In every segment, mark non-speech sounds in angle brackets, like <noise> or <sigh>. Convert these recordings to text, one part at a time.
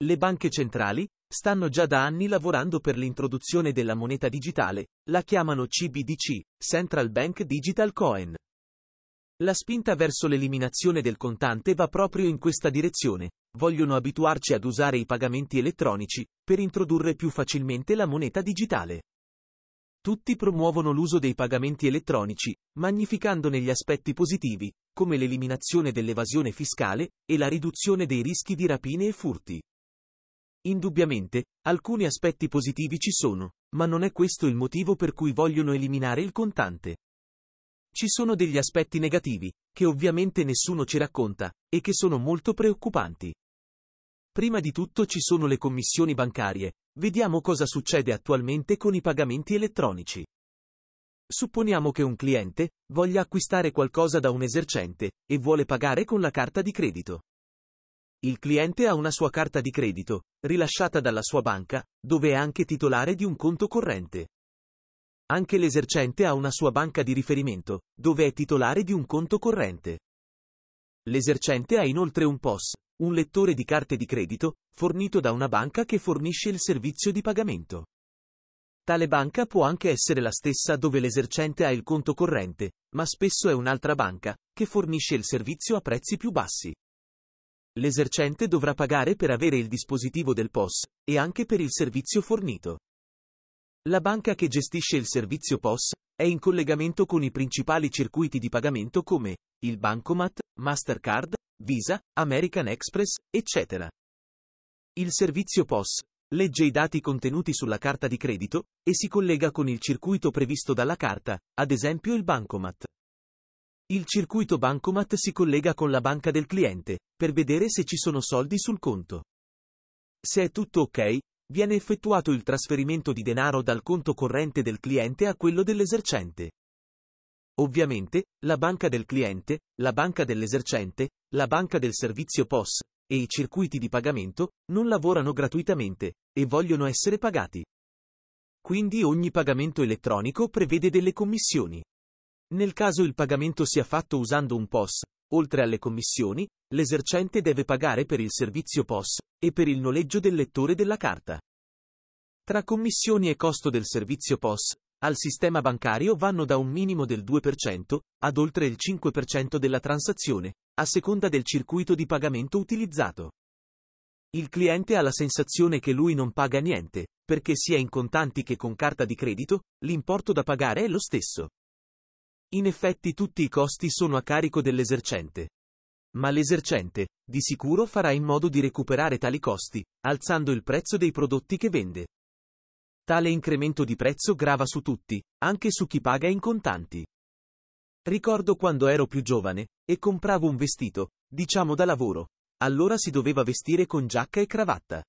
Le banche centrali stanno già da anni lavorando per l'introduzione della moneta digitale, la chiamano CBDC, Central Bank Digital Coin. La spinta verso l'eliminazione del contante va proprio in questa direzione, vogliono abituarci ad usare i pagamenti elettronici, per introdurre più facilmente la moneta digitale. Tutti promuovono l'uso dei pagamenti elettronici, magnificandone gli aspetti positivi, come l'eliminazione dell'evasione fiscale e la riduzione dei rischi di rapine e furti. Indubbiamente, alcuni aspetti positivi ci sono, ma non è questo il motivo per cui vogliono eliminare il contante. Ci sono degli aspetti negativi, che ovviamente nessuno ci racconta, e che sono molto preoccupanti. Prima di tutto ci sono le commissioni bancarie, vediamo cosa succede attualmente con i pagamenti elettronici. Supponiamo che un cliente voglia acquistare qualcosa da un esercente e vuole pagare con la carta di credito. Il cliente ha una sua carta di credito, rilasciata dalla sua banca, dove è anche titolare di un conto corrente. Anche l'esercente ha una sua banca di riferimento, dove è titolare di un conto corrente. L'esercente ha inoltre un POS, un lettore di carte di credito, fornito da una banca che fornisce il servizio di pagamento. Tale banca può anche essere la stessa dove l'esercente ha il conto corrente, ma spesso è un'altra banca, che fornisce il servizio a prezzi più bassi. L'esercente dovrà pagare per avere il dispositivo del POS, e anche per il servizio fornito. La banca che gestisce il servizio POS è in collegamento con i principali circuiti di pagamento come il Bancomat, Mastercard, Visa, American Express, eccetera. Il servizio POS legge i dati contenuti sulla carta di credito e si collega con il circuito previsto dalla carta, ad esempio il Bancomat. Il circuito Bancomat si collega con la banca del cliente, per vedere se ci sono soldi sul conto. Se è tutto ok, viene effettuato il trasferimento di denaro dal conto corrente del cliente a quello dell'esercente. Ovviamente, la banca del cliente, la banca dell'esercente, la banca del servizio POS e i circuiti di pagamento non lavorano gratuitamente e vogliono essere pagati. Quindi ogni pagamento elettronico prevede delle commissioni. Nel caso il pagamento sia fatto usando un POS, oltre alle commissioni, l'esercente deve pagare per il servizio POS e per il noleggio del lettore della carta. Tra commissioni e costo del servizio POS, al sistema bancario vanno da un minimo del 2% ad oltre il 5% della transazione, a seconda del circuito di pagamento utilizzato. Il cliente ha la sensazione che lui non paga niente, perché sia in contanti che con carta di credito, l'importo da pagare è lo stesso. In effetti tutti i costi sono a carico dell'esercente. Ma l'esercente, di sicuro farà in modo di recuperare tali costi, alzando il prezzo dei prodotti che vende. Tale incremento di prezzo grava su tutti, anche su chi paga in contanti. Ricordo quando ero più giovane, e compravo un vestito, diciamo da lavoro. Allora si doveva vestire con giacca e cravatta.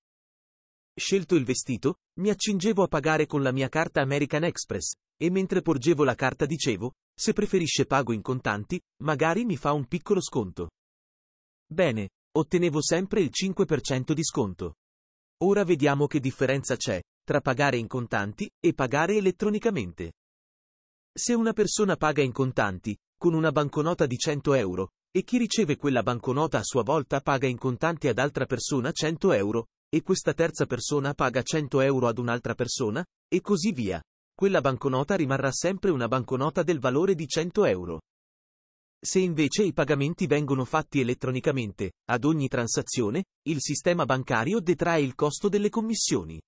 Scelto il vestito, mi accingevo a pagare con la mia carta American Express, e mentre porgevo la carta dicevo, se preferisce pago in contanti, magari mi fa un piccolo sconto. Bene, ottenevo sempre il 5% di sconto. Ora vediamo che differenza c'è tra pagare in contanti e pagare elettronicamente. Se una persona paga in contanti, con una banconota di 100 euro, e chi riceve quella banconota a sua volta paga in contanti ad altra persona 100 euro, e questa terza persona paga 100 euro ad un'altra persona, e così via quella banconota rimarrà sempre una banconota del valore di 100 euro. Se invece i pagamenti vengono fatti elettronicamente, ad ogni transazione, il sistema bancario detrae il costo delle commissioni.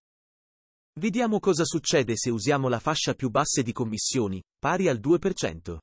Vediamo cosa succede se usiamo la fascia più bassa di commissioni, pari al 2%.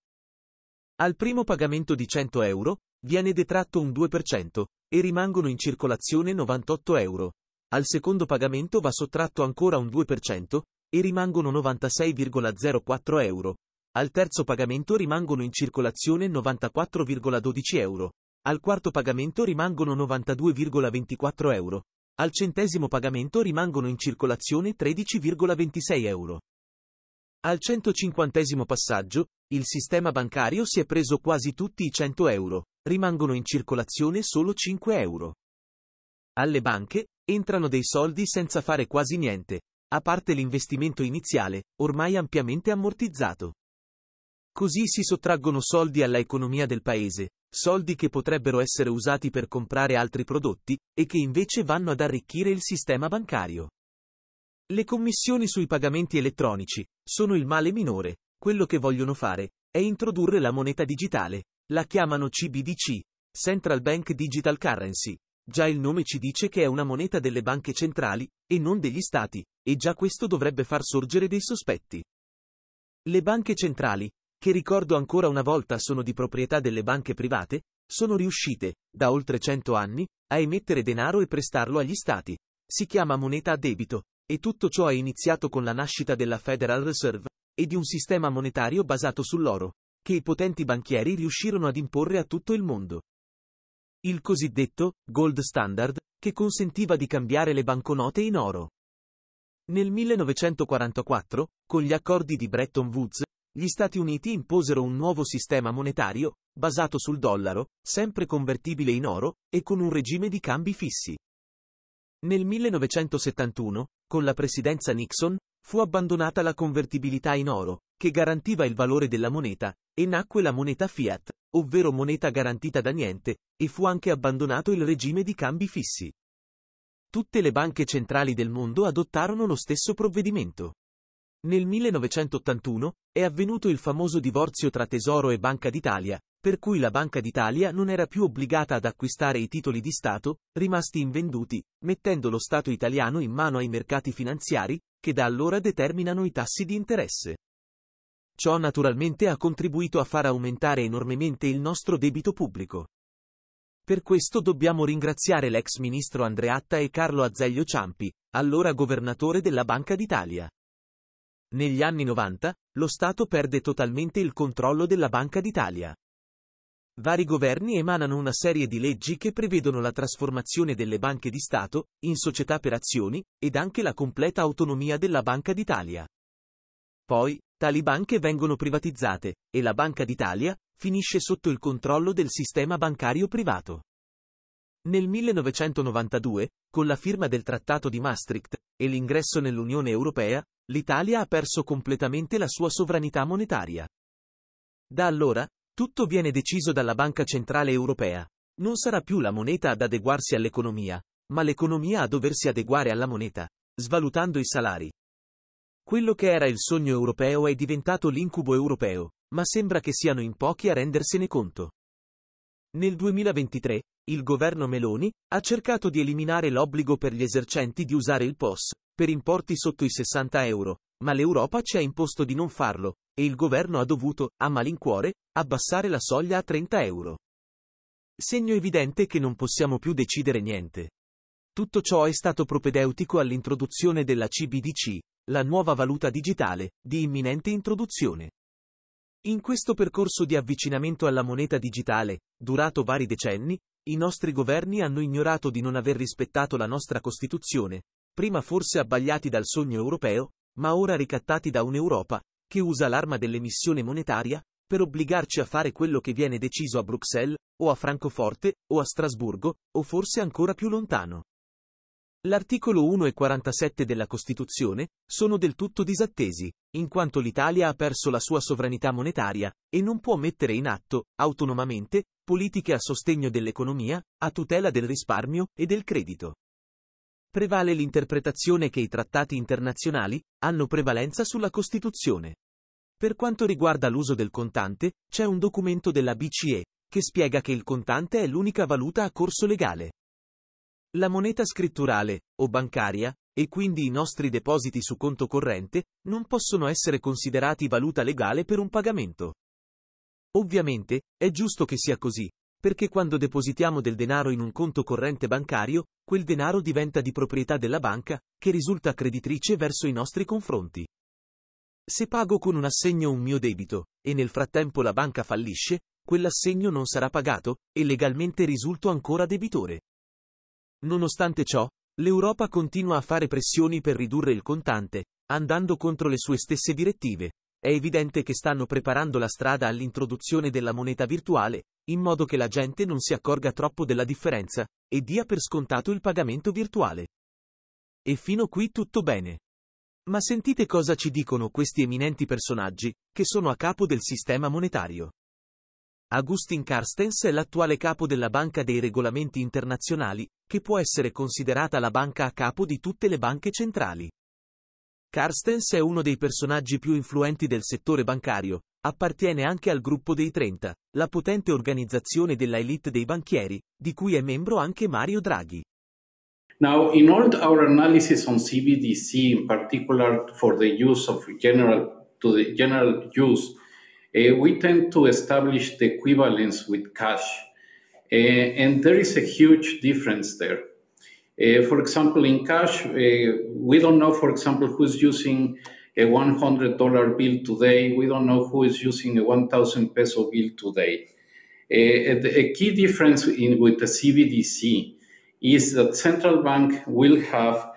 Al primo pagamento di 100 euro, viene detratto un 2%, e rimangono in circolazione 98 euro. Al secondo pagamento va sottratto ancora un 2%, e rimangono 96,04 euro. Al terzo pagamento rimangono in circolazione 94,12 euro. Al quarto pagamento rimangono 92,24 euro. Al centesimo pagamento rimangono in circolazione 13,26 euro. Al 150 passaggio, il sistema bancario si è preso quasi tutti i 100 euro, rimangono in circolazione solo 5 euro. Alle banche, entrano dei soldi senza fare quasi niente, a parte l'investimento iniziale, ormai ampiamente ammortizzato. Così si sottraggono soldi alla economia del paese, soldi che potrebbero essere usati per comprare altri prodotti, e che invece vanno ad arricchire il sistema bancario. Le commissioni sui pagamenti elettronici sono il male minore, quello che vogliono fare è introdurre la moneta digitale, la chiamano CBDC, Central Bank Digital Currency, Già il nome ci dice che è una moneta delle banche centrali, e non degli stati, e già questo dovrebbe far sorgere dei sospetti. Le banche centrali, che ricordo ancora una volta sono di proprietà delle banche private, sono riuscite, da oltre 100 anni, a emettere denaro e prestarlo agli stati. Si chiama moneta a debito, e tutto ciò è iniziato con la nascita della Federal Reserve, e di un sistema monetario basato sull'oro, che i potenti banchieri riuscirono ad imporre a tutto il mondo il cosiddetto gold standard, che consentiva di cambiare le banconote in oro. Nel 1944, con gli accordi di Bretton Woods, gli Stati Uniti imposero un nuovo sistema monetario, basato sul dollaro, sempre convertibile in oro, e con un regime di cambi fissi. Nel 1971, con la presidenza Nixon, fu abbandonata la convertibilità in oro, che garantiva il valore della moneta, e nacque la moneta fiat, ovvero moneta garantita da niente, e fu anche abbandonato il regime di cambi fissi. Tutte le banche centrali del mondo adottarono lo stesso provvedimento. Nel 1981 è avvenuto il famoso divorzio tra Tesoro e Banca d'Italia, per cui la Banca d'Italia non era più obbligata ad acquistare i titoli di Stato, rimasti invenduti, mettendo lo Stato italiano in mano ai mercati finanziari, che da allora determinano i tassi di interesse. Ciò naturalmente ha contribuito a far aumentare enormemente il nostro debito pubblico. Per questo dobbiamo ringraziare l'ex ministro Andreatta e Carlo Azeglio Ciampi, allora governatore della Banca d'Italia. Negli anni 90, lo Stato perde totalmente il controllo della Banca d'Italia. Vari governi emanano una serie di leggi che prevedono la trasformazione delle banche di Stato in società per azioni ed anche la completa autonomia della Banca d'Italia. Poi, tali banche vengono privatizzate e la Banca d'Italia finisce sotto il controllo del sistema bancario privato. Nel 1992, con la firma del Trattato di Maastricht e l'ingresso nell'Unione Europea, l'Italia ha perso completamente la sua sovranità monetaria. Da allora, tutto viene deciso dalla Banca Centrale Europea. Non sarà più la moneta ad adeguarsi all'economia, ma l'economia a doversi adeguare alla moneta, svalutando i salari. Quello che era il sogno europeo è diventato l'incubo europeo, ma sembra che siano in pochi a rendersene conto. Nel 2023, il governo Meloni ha cercato di eliminare l'obbligo per gli esercenti di usare il POS, per importi sotto i 60 euro, ma l'Europa ci ha imposto di non farlo, e il governo ha dovuto, a malincuore, abbassare la soglia a 30 euro. Segno evidente che non possiamo più decidere niente. Tutto ciò è stato propedeutico all'introduzione della CBDC, la nuova valuta digitale, di imminente introduzione. In questo percorso di avvicinamento alla moneta digitale, durato vari decenni, i nostri governi hanno ignorato di non aver rispettato la nostra Costituzione, prima forse abbagliati dal sogno europeo, ma ora ricattati da un'Europa, che usa l'arma dell'emissione monetaria, per obbligarci a fare quello che viene deciso a Bruxelles, o a Francoforte, o a Strasburgo, o forse ancora più lontano. L'articolo 1 e 47 della Costituzione sono del tutto disattesi, in quanto l'Italia ha perso la sua sovranità monetaria e non può mettere in atto, autonomamente, politiche a sostegno dell'economia, a tutela del risparmio e del credito prevale l'interpretazione che i trattati internazionali hanno prevalenza sulla Costituzione. Per quanto riguarda l'uso del contante, c'è un documento della BCE, che spiega che il contante è l'unica valuta a corso legale. La moneta scritturale, o bancaria, e quindi i nostri depositi su conto corrente, non possono essere considerati valuta legale per un pagamento. Ovviamente, è giusto che sia così, perché quando depositiamo del denaro in un conto corrente bancario, quel denaro diventa di proprietà della banca, che risulta creditrice verso i nostri confronti. Se pago con un assegno un mio debito, e nel frattempo la banca fallisce, quell'assegno non sarà pagato, e legalmente risulto ancora debitore. Nonostante ciò, l'Europa continua a fare pressioni per ridurre il contante, andando contro le sue stesse direttive, è evidente che stanno preparando la strada all'introduzione della moneta virtuale, in modo che la gente non si accorga troppo della differenza, e dia per scontato il pagamento virtuale. E fino qui tutto bene. Ma sentite cosa ci dicono questi eminenti personaggi, che sono a capo del sistema monetario. Agustin Carstens è l'attuale capo della Banca dei Regolamenti Internazionali, che può essere considerata la banca a capo di tutte le banche centrali. Carstens è uno dei personaggi più influenti del settore bancario, appartiene anche al gruppo dei 30, la potente organizzazione della elite dei banchieri, di cui è membro anche Mario Draghi. Now, in all our analysis on CBDC, in particular for the use of general to the general use, uh, we tend to establish the equivalence with cash, uh, and there is a huge difference there. Uh, for example, in cash, uh, we don't know, for example, who's using a $100 bill today. We don't know who is using a 1,000 peso bill today. Uh, a key difference in, with the CBDC is that central bank will have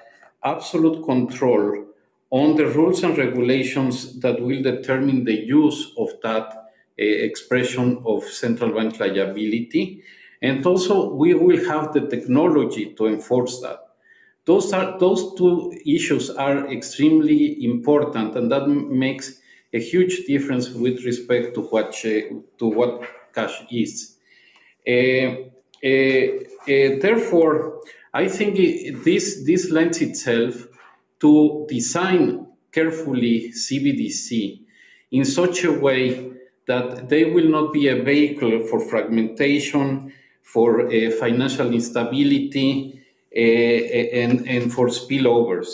absolute control on the rules and regulations that will determine the use of that uh, expression of central bank liability and also, we will have the technology to enforce that. Those, are, those two issues are extremely important, and that makes a huge difference with respect to what, to what cash is. Uh, uh, uh, therefore, I think it, this, this lends itself to design carefully CBDC in such a way that they will not be a vehicle for fragmentation, for eh, financial instability, eh, eh, and, and for spillovers.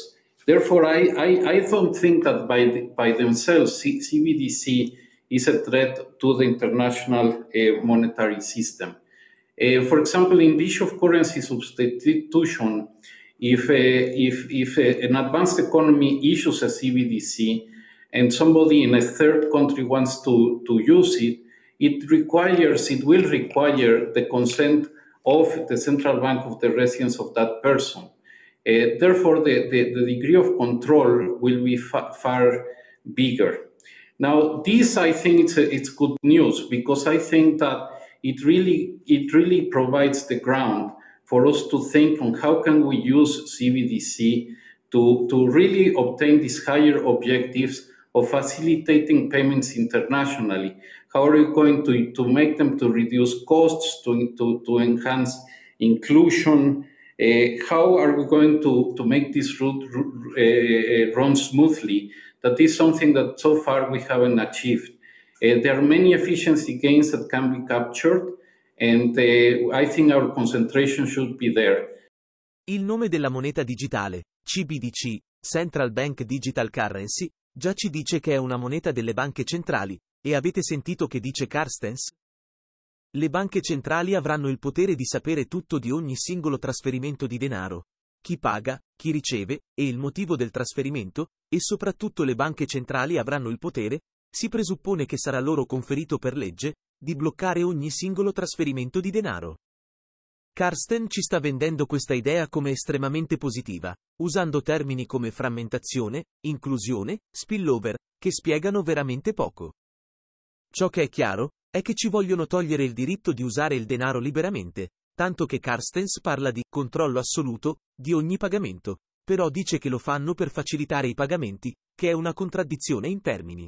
Therefore, I, I, I, don't think that by, the, by themselves C CBDC is a threat to the international uh, monetary system. Uh, for example, in the issue of currency substitution, if, uh, if, if an advanced economy issues a CBDC and somebody in a third country wants to, to use it, it requires, it will require the consent of the central bank of the residence of that person. Uh, therefore, the, the, the, degree of control will be fa far bigger. Now, this I think it's, a, it's good news because I think that it really it really provides the ground for us to think on how can we use CBDC to, to really obtain these higher objectives of facilitating payments internationally. How are you going to, to make them to reduce costs, to, to, to enhance inclusion? Uh, how are we going to, to make this route uh, uh, run smoothly? That is something that so far we haven't achieved. Uh, there are many efficiency gains that can be captured, and uh, I think our concentration should be there. Il nome della moneta digitale, CBDC, Central Bank Digital Currency, già ci dice che è una moneta delle banche centrali, E avete sentito che dice Carstens? Le banche centrali avranno il potere di sapere tutto di ogni singolo trasferimento di denaro. Chi paga, chi riceve, e il motivo del trasferimento, e soprattutto le banche centrali avranno il potere, si presuppone che sarà loro conferito per legge, di bloccare ogni singolo trasferimento di denaro. Carsten ci sta vendendo questa idea come estremamente positiva, usando termini come frammentazione, inclusione, spillover, che spiegano veramente poco. Ciò che è chiaro, è che ci vogliono togliere il diritto di usare il denaro liberamente, tanto che Carstens parla di controllo assoluto di ogni pagamento, però dice che lo fanno per facilitare i pagamenti, che è una contraddizione in termini.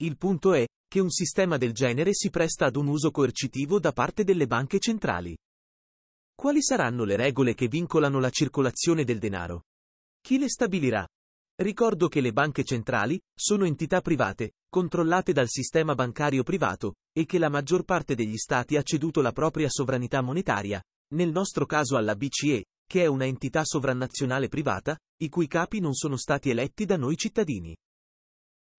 Il punto è che un sistema del genere si presta ad un uso coercitivo da parte delle banche centrali. Quali saranno le regole che vincolano la circolazione del denaro? Chi le stabilirà? Ricordo che le banche centrali sono entità private, controllate dal sistema bancario privato, e che la maggior parte degli Stati ha ceduto la propria sovranità monetaria, nel nostro caso alla BCE, che è una entità sovranazionale privata, i cui capi non sono stati eletti da noi cittadini.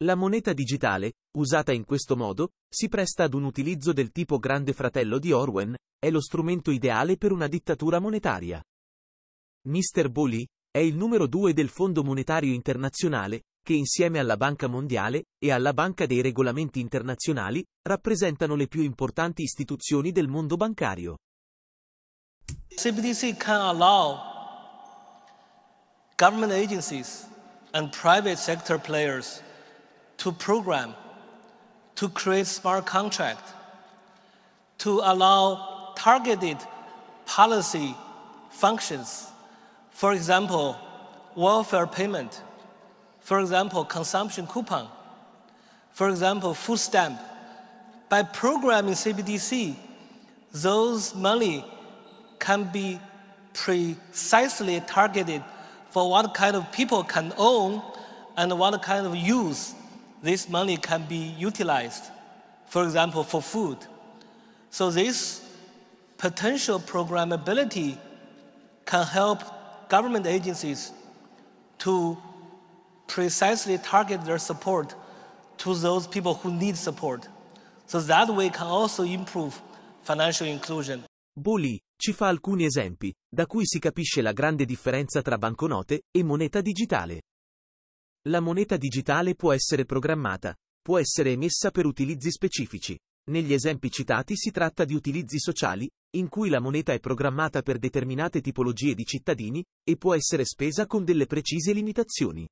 La moneta digitale, usata in questo modo, si presta ad un utilizzo del tipo Grande Fratello di Orwen, è lo strumento ideale per una dittatura monetaria. Mr. Boli, è il numero due del Fondo Monetario Internazionale, che insieme alla Banca Mondiale e alla Banca dei Regolamenti Internazionali rappresentano le più importanti istituzioni del mondo bancario. CBDC can allow government agencies and private sector players to program, to create smart contract, to allow targeted policy functions For example, welfare payment. For example, consumption coupon. For example, food stamp. By programming CBDC, those money can be precisely targeted for what kind of people can own and what kind of use this money can be utilized, for example, for food. So this potential programmability can help government agencies to precisely target their support to those people who need support. So that way can also improve financial inclusion. Bulli ci fa alcuni esempi, da cui si capisce la grande differenza tra banconote e moneta digitale. La moneta digitale può essere programmata, può essere emessa per utilizzi specifici. Negli esempi citati si tratta di utilizzi sociali, in cui la moneta è programmata per determinate tipologie di cittadini e può essere spesa con delle precise limitazioni.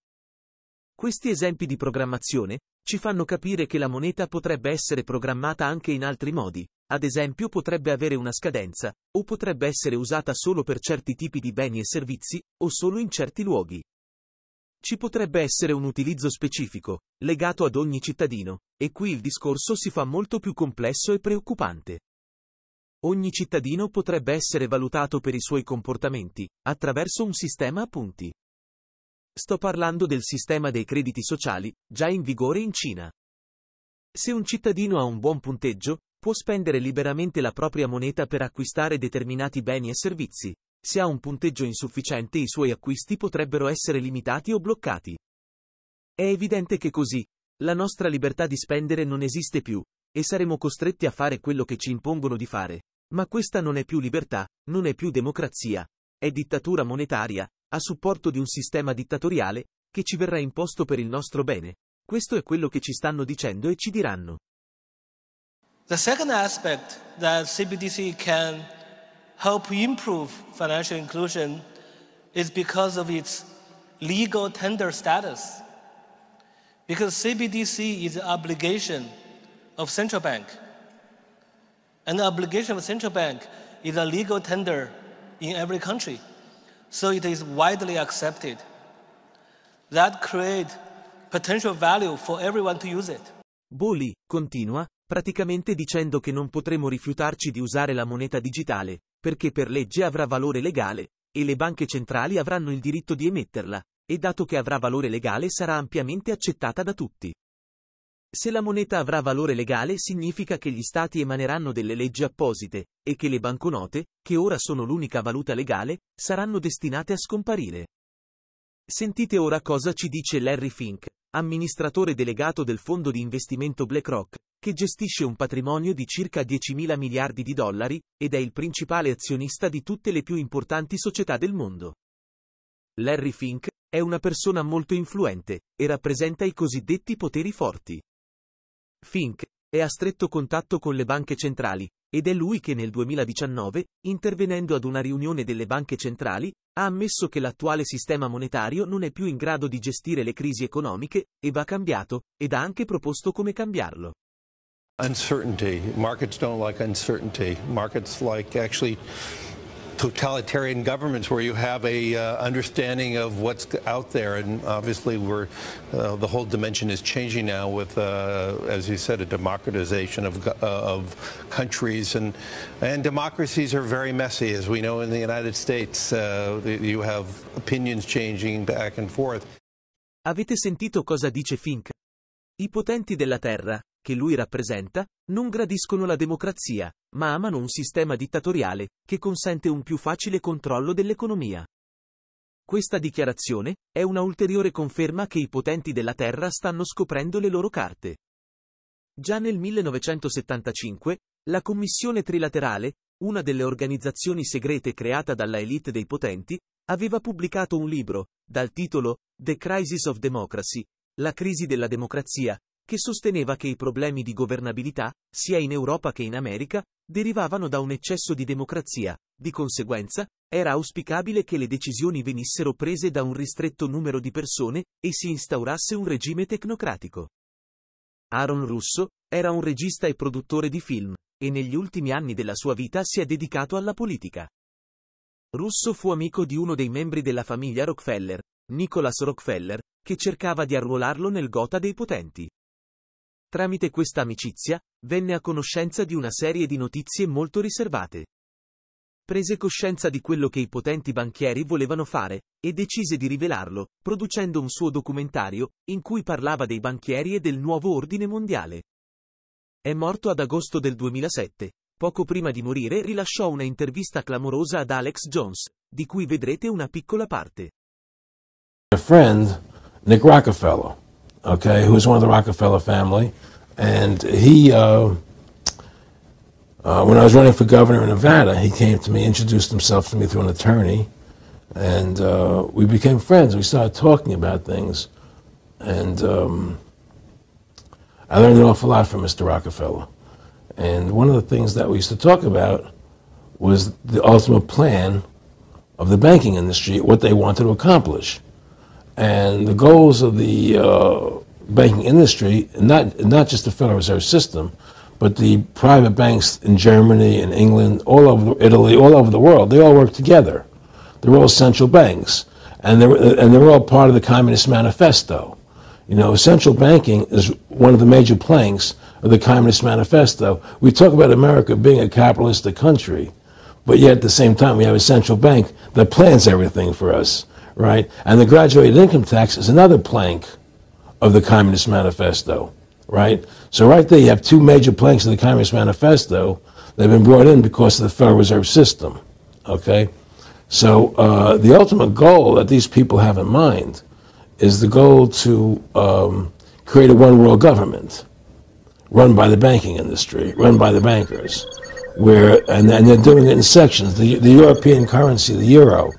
Questi esempi di programmazione ci fanno capire che la moneta potrebbe essere programmata anche in altri modi, ad esempio potrebbe avere una scadenza, o potrebbe essere usata solo per certi tipi di beni e servizi, o solo in certi luoghi. Ci potrebbe essere un utilizzo specifico, legato ad ogni cittadino, e qui il discorso si fa molto più complesso e preoccupante. Ogni cittadino potrebbe essere valutato per i suoi comportamenti, attraverso un sistema a punti. Sto parlando del sistema dei crediti sociali, già in vigore in Cina. Se un cittadino ha un buon punteggio, può spendere liberamente la propria moneta per acquistare determinati beni e servizi. Se ha un punteggio insufficiente i suoi acquisti potrebbero essere limitati o bloccati. È evidente che così, la nostra libertà di spendere non esiste più, e saremo costretti a fare quello che ci impongono di fare. Ma questa non è più libertà, non è più democrazia, è dittatura monetaria, a supporto di un sistema dittatoriale, che ci verrà imposto per il nostro bene. Questo è quello che ci stanno dicendo e ci diranno. The second aspect that CBDC can help improve financial inclusion is because of its legal tender status. Because CBDC is an obligation of central bank. And the obligation of central bank is a legal tender in every country. So it is widely accepted. That creates potential value for everyone to use it. Bully continua praticamente dicendo che non potremo rifiutarci di usare la moneta digitale, perché per legge avrà valore legale, e le banche centrali avranno il diritto di emetterla, e dato che avrà valore legale sarà ampiamente accettata da tutti. Se la moneta avrà valore legale significa che gli stati emaneranno delle leggi apposite, e che le banconote, che ora sono l'unica valuta legale, saranno destinate a scomparire. Sentite ora cosa ci dice Larry Fink, amministratore delegato del fondo di investimento BlackRock, che gestisce un patrimonio di circa 10 mila miliardi di dollari, ed è il principale azionista di tutte le più importanti società del mondo. Larry Fink è una persona molto influente, e rappresenta i cosiddetti poteri forti. Fink è a stretto contatto con le banche centrali, ed è lui che nel 2019, intervenendo ad una riunione delle banche centrali, ha ammesso che l'attuale sistema monetario non è più in grado di gestire le crisi economiche, e va cambiato, ed ha anche proposto come cambiarlo. Uncertainty. Markets don't like uncertainty. Markets like actually totalitarian governments where you have a uh, understanding of what's out there. And obviously, we're uh, the whole dimension is changing now with, uh, as you said, a democratization of uh, of countries and and democracies are very messy, as we know in the United States. Uh, you have opinions changing back and forth. Avete sentito cosa dice Fink? I potenti della Terra, che lui rappresenta, non gradiscono la democrazia, ma amano un sistema dittatoriale, che consente un più facile controllo dell'economia. Questa dichiarazione è una ulteriore conferma che i potenti della Terra stanno scoprendo le loro carte. Già nel 1975, la Commissione Trilaterale, una delle organizzazioni segrete creata dalla elite dei potenti, aveva pubblicato un libro, dal titolo The Crisis of Democracy, la crisi della democrazia, che sosteneva che i problemi di governabilità, sia in Europa che in America, derivavano da un eccesso di democrazia, di conseguenza, era auspicabile che le decisioni venissero prese da un ristretto numero di persone e si instaurasse un regime tecnocratico. Aaron Russo era un regista e produttore di film, e negli ultimi anni della sua vita si è dedicato alla politica. Russo fu amico di uno dei membri della famiglia Rockefeller, Nicholas Rockefeller, che cercava di arruolarlo nel gota dei potenti. Tramite questa amicizia, venne a conoscenza di una serie di notizie molto riservate. Prese coscienza di quello che i potenti banchieri volevano fare, e decise di rivelarlo, producendo un suo documentario, in cui parlava dei banchieri e del nuovo ordine mondiale. È morto ad agosto del 2007. Poco prima di morire rilasciò una intervista clamorosa ad Alex Jones, di cui vedrete una piccola parte. A friend, Nick Rockefeller. okay, who was one of the Rockefeller family. And he, uh, uh, when I was running for governor in Nevada, he came to me, introduced himself to me through an attorney, and uh, we became friends. We started talking about things, and um, I learned an awful lot from Mr. Rockefeller. And one of the things that we used to talk about was the ultimate plan of the banking industry, what they wanted to accomplish. And the goals of the uh, banking industry, not, not just the Federal Reserve System, but the private banks in Germany and England, all over Italy, all over the world, they all work together. They're all central banks, and they're, and they're all part of the Communist Manifesto. You know, central banking is one of the major planks of the Communist Manifesto. We talk about America being a capitalistic country, but yet at the same time, we have a central bank that plans everything for us right? And the graduated income tax is another plank of the Communist Manifesto, right? So right there you have two major planks of the Communist Manifesto that have been brought in because of the Federal Reserve System, okay? So uh, the ultimate goal that these people have in mind is the goal to um, create a one world government run by the banking industry, run by the bankers, where, and, and they're doing it in sections. The, the European currency, the euro,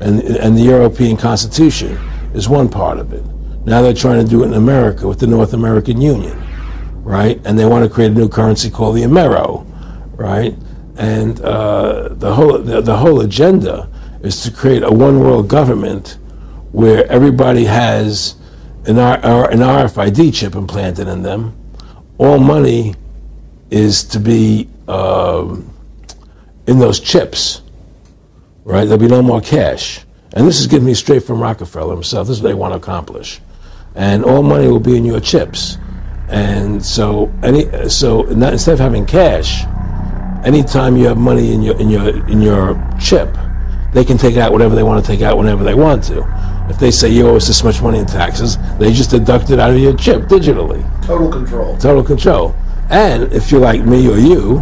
and, and the European Constitution is one part of it. Now they're trying to do it in America with the North American Union, right? And they want to create a new currency called the Amero, right? And uh, the whole the, the whole agenda is to create a one world government where everybody has an, R, an RFID chip implanted in them. All money is to be um, in those chips right? There'll be no more cash. And this is giving me straight from Rockefeller himself. This is what they want to accomplish. And all money will be in your chips. And so, any so not, instead of having cash, anytime you have money in your in your in your chip, they can take out whatever they want to take out whenever they want to. If they say you owe us this much money in taxes, they just deduct it out of your chip digitally. Total control. Total control. And if you're like me or you,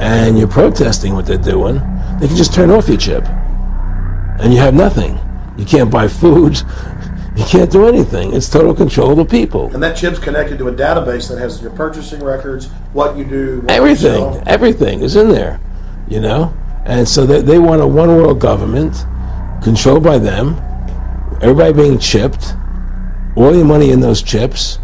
and you're protesting what they're doing, they can just turn off your chip, and you have nothing. You can't buy food. <laughs> You can't do anything. It's total control of the people. And that chip's connected to a database that has your purchasing records, what you do, what everything. You everything is in there, you know. And so they, they want a one world government controlled by them, everybody being chipped, all your money in those chips,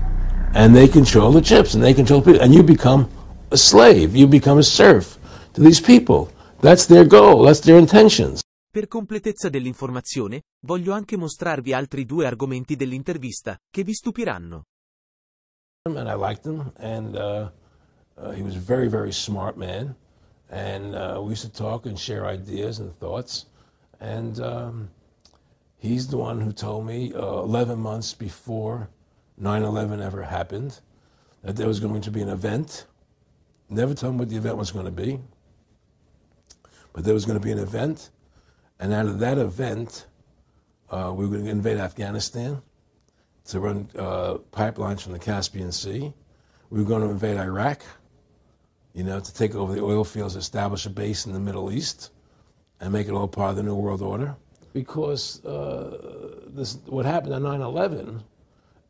and they control the chips and they control people. And you become a slave, you become a serf to these people. That's their goal, that's their intentions. Per completezza dell'informazione, voglio anche mostrarvi altri due argomenti dell'intervista, che vi stupiranno. And I liked him, and uh, uh, he was a very, very smart man. And uh, we used to talk and share ideas and thoughts. And um, he's the one who told me uh, 11 months before 9 11 ever happened that there was going to be an event. Never told me what the event was going to be. But there was going to be an event, and out of that event, uh, we were going to invade Afghanistan to run uh, pipelines from the Caspian Sea. We were going to invade Iraq, you know, to take over the oil fields, establish a base in the Middle East, and make it all part of the New World Order. Because uh, this, what happened on 9 11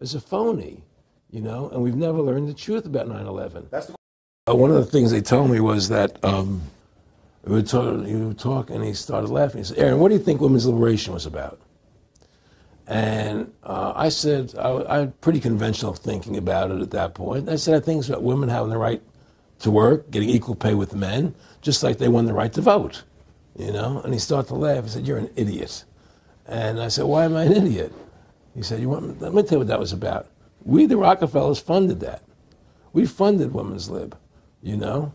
is a phony, you know, and we've never learned the truth about 9 11. Uh, one of the things they told me was that. Um, we would talk, he would talk and he started laughing. He said, Aaron, what do you think women's liberation was about? And uh, I said, I, I had pretty conventional thinking about it at that point. I said, I think it's about women having the right to work, getting equal pay with men, just like they won the right to vote, you know? And he started to laugh. He said, you're an idiot. And I said, why am I an idiot? He said, you want, let me tell you what that was about. We, the Rockefellers, funded that. We funded Women's Lib, you know?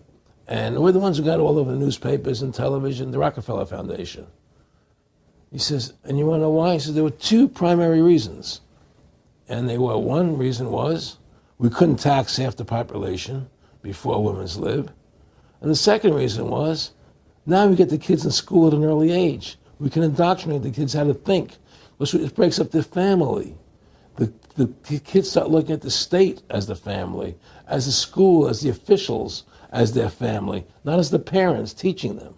And we're the ones who got all of the newspapers and television, the Rockefeller Foundation. He says, and you want to know why? He says, there were two primary reasons. And they were one reason was we couldn't tax half the population before women's lib. And the second reason was now we get the kids in school at an early age. We can indoctrinate the kids how to think, which breaks up the family. The, the kids start looking at the state as the family, as the school, as the officials, as their family, not as the parents teaching them.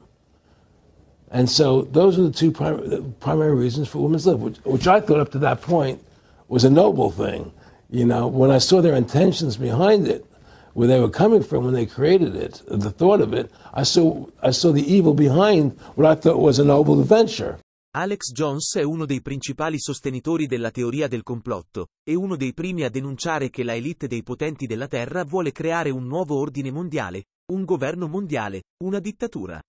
And so those are the two prim- primary reasons for women's lib, which, which I thought up to that point was a noble thing. You know, when I saw their intentions behind it, where they were coming from when they created it, the thought of it, I saw, I saw the evil behind what I thought was a noble adventure. Alex Jones è uno dei principali sostenitori della teoria del complotto, e uno dei primi a denunciare che la elite dei potenti della Terra vuole creare un nuovo ordine mondiale, un governo mondiale, una dittatura.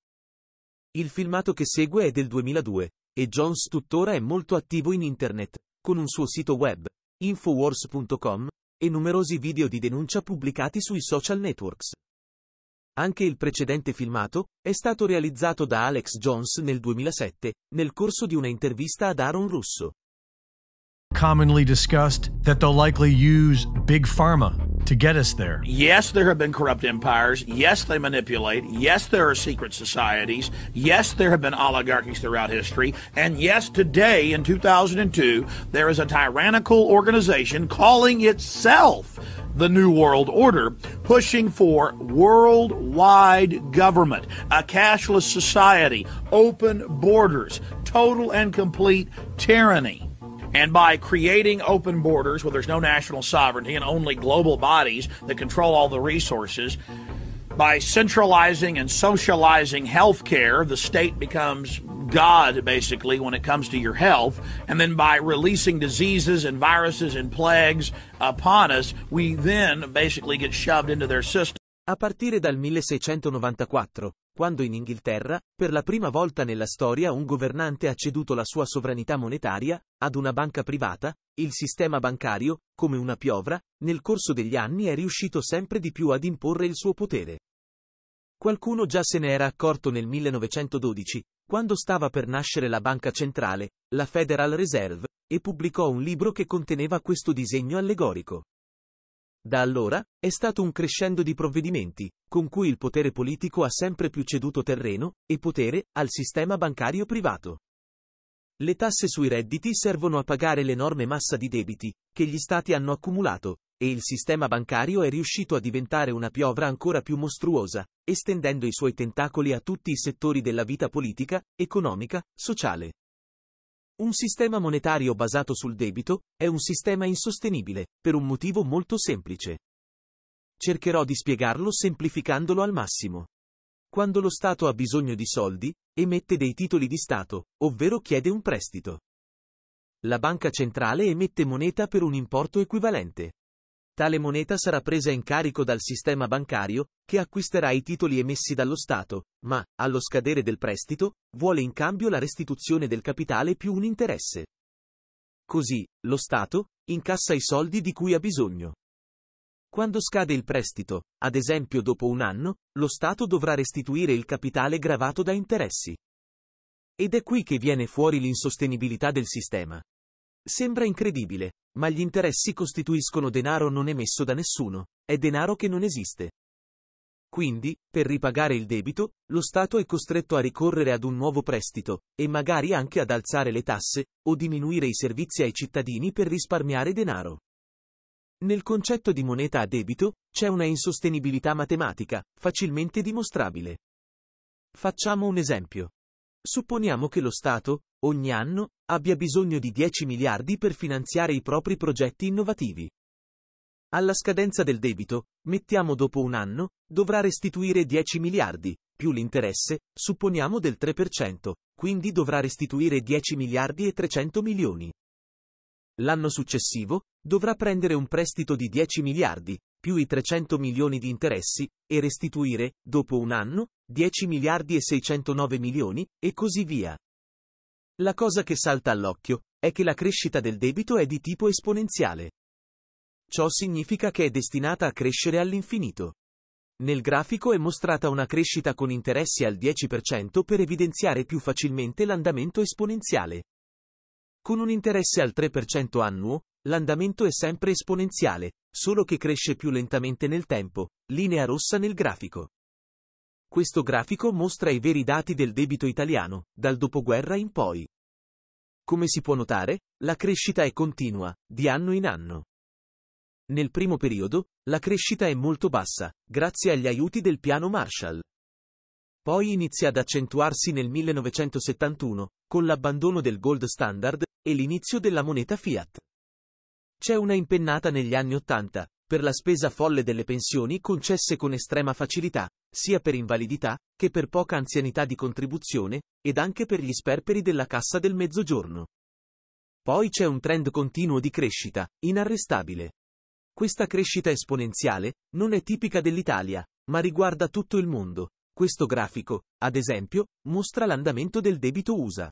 Il filmato che segue è del 2002, e Jones tuttora è molto attivo in Internet, con un suo sito web, infowars.com, e numerosi video di denuncia pubblicati sui social networks. Anche il precedente filmato è stato realizzato da Alex Jones nel 2007, nel corso di una intervista ad Aaron Russo. Commonly discussed that they'll likely use big pharma to get us there. Yes, there have been corrupt empires. Yes, they manipulate. Yes, there are secret societies. Yes, there have been oligarchies throughout history. And yes, today in 2002, there is a tyrannical organization calling itself the New World Order, pushing for worldwide government, a cashless society, open borders, total and complete tyranny. And by creating open borders where there's no national sovereignty and only global bodies that control all the resources, by centralizing and socializing health care, the state becomes God, basically, when it comes to your health. And then by releasing diseases and viruses and plagues upon us, we then basically get shoved into their system. A partire dal 1694, quando in Inghilterra, per la prima volta nella storia un governante ha ceduto la sua sovranità monetaria ad una banca privata, il sistema bancario, come una piovra, nel corso degli anni è riuscito sempre di più ad imporre il suo potere. Qualcuno già se ne era accorto nel 1912, quando stava per nascere la banca centrale, la Federal Reserve, e pubblicò un libro che conteneva questo disegno allegorico. Da allora, è stato un crescendo di provvedimenti, con cui il potere politico ha sempre più ceduto terreno, e potere, al sistema bancario privato. Le tasse sui redditi servono a pagare l'enorme massa di debiti, che gli stati hanno accumulato, e il sistema bancario è riuscito a diventare una piovra ancora più mostruosa, estendendo i suoi tentacoli a tutti i settori della vita politica, economica, sociale. Un sistema monetario basato sul debito è un sistema insostenibile, per un motivo molto semplice. Cercherò di spiegarlo semplificandolo al massimo. Quando lo Stato ha bisogno di soldi, emette dei titoli di Stato, ovvero chiede un prestito. La banca centrale emette moneta per un importo equivalente. Tale moneta sarà presa in carico dal sistema bancario, che acquisterà i titoli emessi dallo Stato, ma, allo scadere del prestito, vuole in cambio la restituzione del capitale più un interesse. Così, lo Stato, incassa i soldi di cui ha bisogno. Quando scade il prestito, ad esempio dopo un anno, lo Stato dovrà restituire il capitale gravato da interessi. Ed è qui che viene fuori l'insostenibilità del sistema. Sembra incredibile, ma gli interessi costituiscono denaro non emesso da nessuno, è denaro che non esiste. Quindi, per ripagare il debito, lo Stato è costretto a ricorrere ad un nuovo prestito, e magari anche ad alzare le tasse, o diminuire i servizi ai cittadini per risparmiare denaro. Nel concetto di moneta a debito, c'è una insostenibilità matematica, facilmente dimostrabile. Facciamo un esempio. Supponiamo che lo Stato, ogni anno, abbia bisogno di 10 miliardi per finanziare i propri progetti innovativi. Alla scadenza del debito, mettiamo dopo un anno, dovrà restituire 10 miliardi, più l'interesse, supponiamo del 3%, quindi dovrà restituire 10 miliardi e 300 milioni. L'anno successivo, dovrà prendere un prestito di 10 miliardi, più i 300 milioni di interessi, e restituire, dopo un anno, 10 miliardi e 609 milioni, e così via. La cosa che salta all'occhio è che la crescita del debito è di tipo esponenziale. Ciò significa che è destinata a crescere all'infinito. Nel grafico è mostrata una crescita con interessi al 10% per evidenziare più facilmente l'andamento esponenziale. Con un interesse al 3% annuo, L'andamento è sempre esponenziale, solo che cresce più lentamente nel tempo, linea rossa nel grafico. Questo grafico mostra i veri dati del debito italiano, dal dopoguerra in poi. Come si può notare, la crescita è continua, di anno in anno. Nel primo periodo, la crescita è molto bassa, grazie agli aiuti del piano Marshall. Poi inizia ad accentuarsi nel 1971, con l'abbandono del gold standard, e l'inizio della moneta fiat. C'è una impennata negli anni Ottanta, per la spesa folle delle pensioni concesse con estrema facilità, sia per invalidità, che per poca anzianità di contribuzione, ed anche per gli sperperi della Cassa del Mezzogiorno. Poi c'è un trend continuo di crescita, inarrestabile. Questa crescita esponenziale non è tipica dell'Italia, ma riguarda tutto il mondo. Questo grafico, ad esempio, mostra l'andamento del debito USA.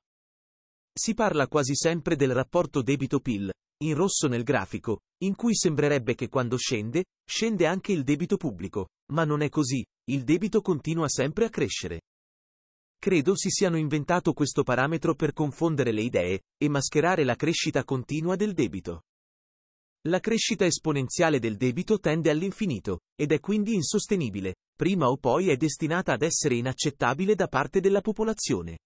Si parla quasi sempre del rapporto debito-PIL, in rosso nel grafico, in cui sembrerebbe che quando scende, scende anche il debito pubblico, ma non è così, il debito continua sempre a crescere. Credo si siano inventato questo parametro per confondere le idee e mascherare la crescita continua del debito. La crescita esponenziale del debito tende all'infinito, ed è quindi insostenibile, prima o poi è destinata ad essere inaccettabile da parte della popolazione.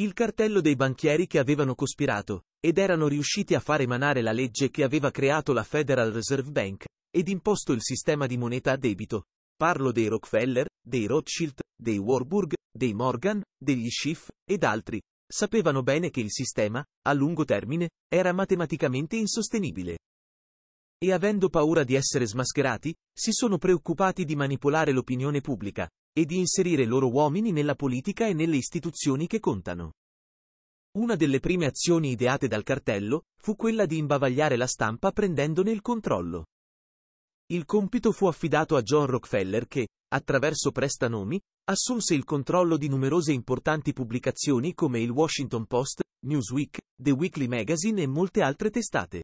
Il cartello dei banchieri che avevano cospirato, ed erano riusciti a far emanare la legge che aveva creato la Federal Reserve Bank, ed imposto il sistema di moneta a debito. Parlo dei Rockefeller, dei Rothschild, dei Warburg, dei Morgan, degli Schiff, ed altri. Sapevano bene che il sistema, a lungo termine, era matematicamente insostenibile. E avendo paura di essere smascherati, si sono preoccupati di manipolare l'opinione pubblica, e di inserire i loro uomini nella politica e nelle istituzioni che contano. Una delle prime azioni ideate dal cartello fu quella di imbavagliare la stampa prendendone il controllo. Il compito fu affidato a John Rockefeller che, attraverso prestanomi, assunse il controllo di numerose importanti pubblicazioni come il Washington Post, Newsweek, The Weekly Magazine e molte altre testate.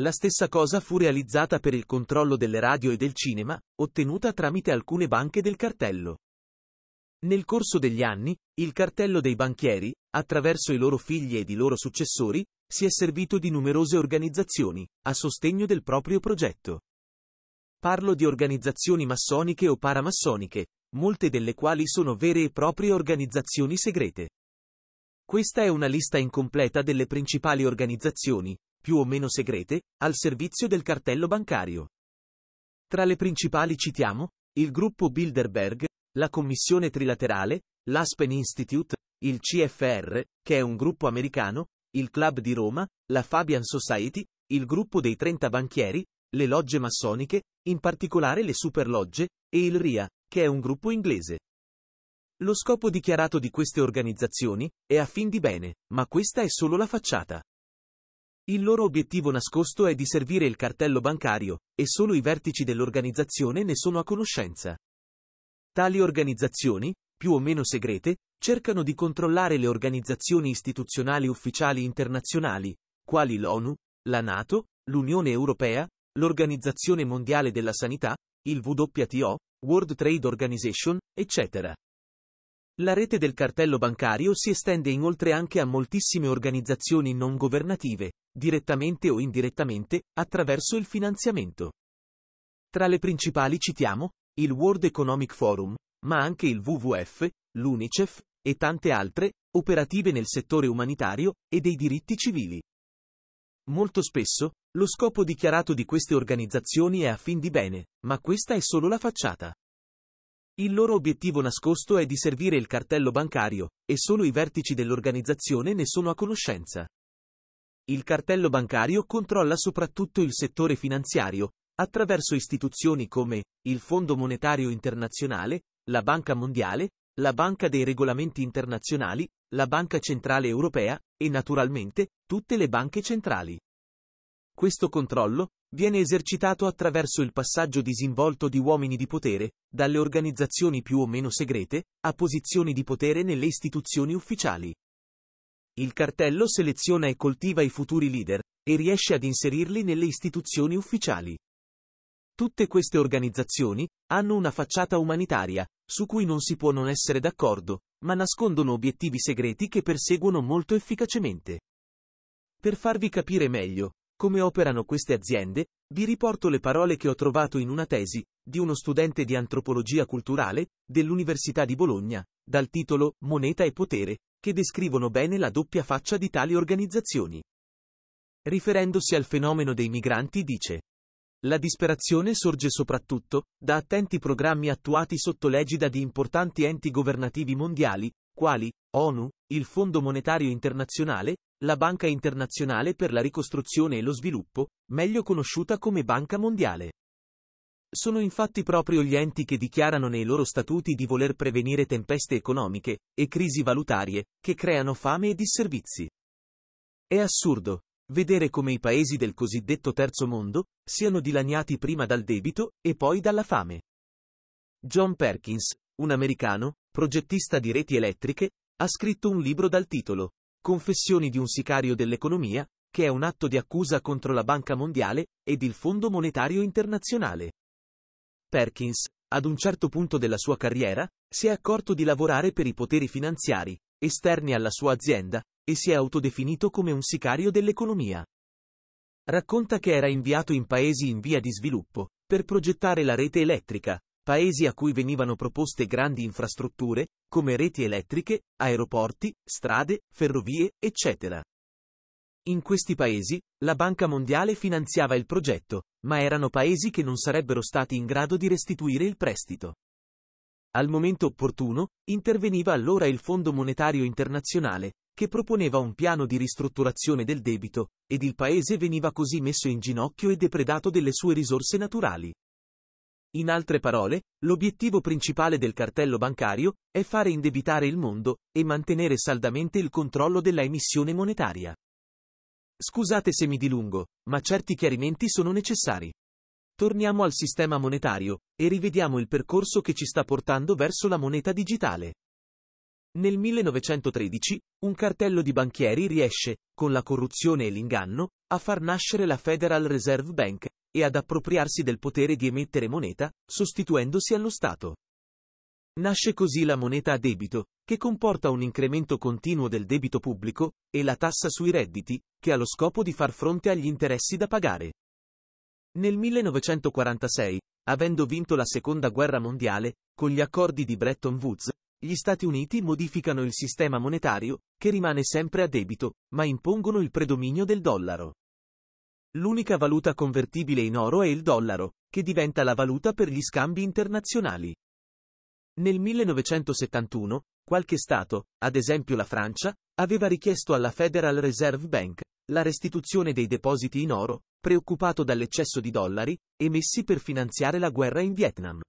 La stessa cosa fu realizzata per il controllo delle radio e del cinema, ottenuta tramite alcune banche del cartello. Nel corso degli anni, il cartello dei banchieri, attraverso i loro figli ed i loro successori, si è servito di numerose organizzazioni, a sostegno del proprio progetto. Parlo di organizzazioni massoniche o paramassoniche, molte delle quali sono vere e proprie organizzazioni segrete. Questa è una lista incompleta delle principali organizzazioni, più o meno segrete, al servizio del cartello bancario. Tra le principali citiamo, il gruppo Bilderberg, la Commissione Trilaterale, l'Aspen Institute, il CFR, che è un gruppo americano, il Club di Roma, la Fabian Society, il gruppo dei 30 banchieri, le logge massoniche, in particolare le superlogge, e il RIA, che è un gruppo inglese. Lo scopo dichiarato di queste organizzazioni è a fin di bene, ma questa è solo la facciata. Il loro obiettivo nascosto è di servire il cartello bancario, e solo i vertici dell'organizzazione ne sono a conoscenza. Tali organizzazioni, più o meno segrete, cercano di controllare le organizzazioni istituzionali ufficiali internazionali, quali l'ONU, la NATO, l'Unione Europea, l'Organizzazione Mondiale della Sanità, il WTO, World Trade Organization, eccetera. La rete del cartello bancario si estende inoltre anche a moltissime organizzazioni non governative, direttamente o indirettamente, attraverso il finanziamento. Tra le principali citiamo il World Economic Forum, ma anche il WWF, l'UNICEF e tante altre, operative nel settore umanitario e dei diritti civili. Molto spesso, lo scopo dichiarato di queste organizzazioni è a fin di bene, ma questa è solo la facciata. Il loro obiettivo nascosto è di servire il cartello bancario, e solo i vertici dell'organizzazione ne sono a conoscenza. Il cartello bancario controlla soprattutto il settore finanziario, attraverso istituzioni come il Fondo Monetario Internazionale, la Banca Mondiale, la Banca dei Regolamenti Internazionali, la Banca Centrale Europea e naturalmente tutte le banche centrali. Questo controllo viene esercitato attraverso il passaggio disinvolto di uomini di potere, dalle organizzazioni più o meno segrete, a posizioni di potere nelle istituzioni ufficiali. Il cartello seleziona e coltiva i futuri leader, e riesce ad inserirli nelle istituzioni ufficiali. Tutte queste organizzazioni hanno una facciata umanitaria, su cui non si può non essere d'accordo, ma nascondono obiettivi segreti che perseguono molto efficacemente. Per farvi capire meglio come operano queste aziende, vi riporto le parole che ho trovato in una tesi di uno studente di antropologia culturale dell'Università di Bologna, dal titolo Moneta e potere, che descrivono bene la doppia faccia di tali organizzazioni. Riferendosi al fenomeno dei migranti dice la disperazione sorge soprattutto da attenti programmi attuati sotto l'egida di importanti enti governativi mondiali, quali ONU, il Fondo Monetario Internazionale, la Banca Internazionale per la Ricostruzione e lo Sviluppo, meglio conosciuta come Banca Mondiale. Sono infatti proprio gli enti che dichiarano nei loro statuti di voler prevenire tempeste economiche e crisi valutarie, che creano fame e disservizi. È assurdo vedere come i paesi del cosiddetto terzo mondo siano dilaniati prima dal debito e poi dalla fame. John Perkins, un americano, progettista di reti elettriche, ha scritto un libro dal titolo Confessioni di un sicario dell'economia, che è un atto di accusa contro la Banca Mondiale ed il Fondo Monetario Internazionale. Perkins, ad un certo punto della sua carriera, si è accorto di lavorare per i poteri finanziari, esterni alla sua azienda, e si è autodefinito come un sicario dell'economia. Racconta che era inviato in paesi in via di sviluppo, per progettare la rete elettrica, paesi a cui venivano proposte grandi infrastrutture, come reti elettriche, aeroporti, strade, ferrovie, eccetera. In questi paesi, la Banca Mondiale finanziava il progetto, ma erano paesi che non sarebbero stati in grado di restituire il prestito. Al momento opportuno, interveniva allora il Fondo Monetario Internazionale, che proponeva un piano di ristrutturazione del debito, ed il paese veniva così messo in ginocchio e depredato delle sue risorse naturali. In altre parole, l'obiettivo principale del cartello bancario è fare indebitare il mondo e mantenere saldamente il controllo della emissione monetaria. Scusate se mi dilungo, ma certi chiarimenti sono necessari. Torniamo al sistema monetario e rivediamo il percorso che ci sta portando verso la moneta digitale. Nel 1913, un cartello di banchieri riesce, con la corruzione e l'inganno, a far nascere la Federal Reserve Bank e ad appropriarsi del potere di emettere moneta, sostituendosi allo Stato. Nasce così la moneta a debito, che comporta un incremento continuo del debito pubblico, e la tassa sui redditi, che ha lo scopo di far fronte agli interessi da pagare. Nel 1946, avendo vinto la seconda guerra mondiale, con gli accordi di Bretton Woods, gli Stati Uniti modificano il sistema monetario, che rimane sempre a debito, ma impongono il predominio del dollaro. L'unica valuta convertibile in oro è il dollaro, che diventa la valuta per gli scambi internazionali. Nel 1971, qualche Stato, ad esempio la Francia, aveva richiesto alla Federal Reserve Bank la restituzione dei depositi in oro, preoccupato dall'eccesso di dollari, emessi per finanziare la guerra in Vietnam.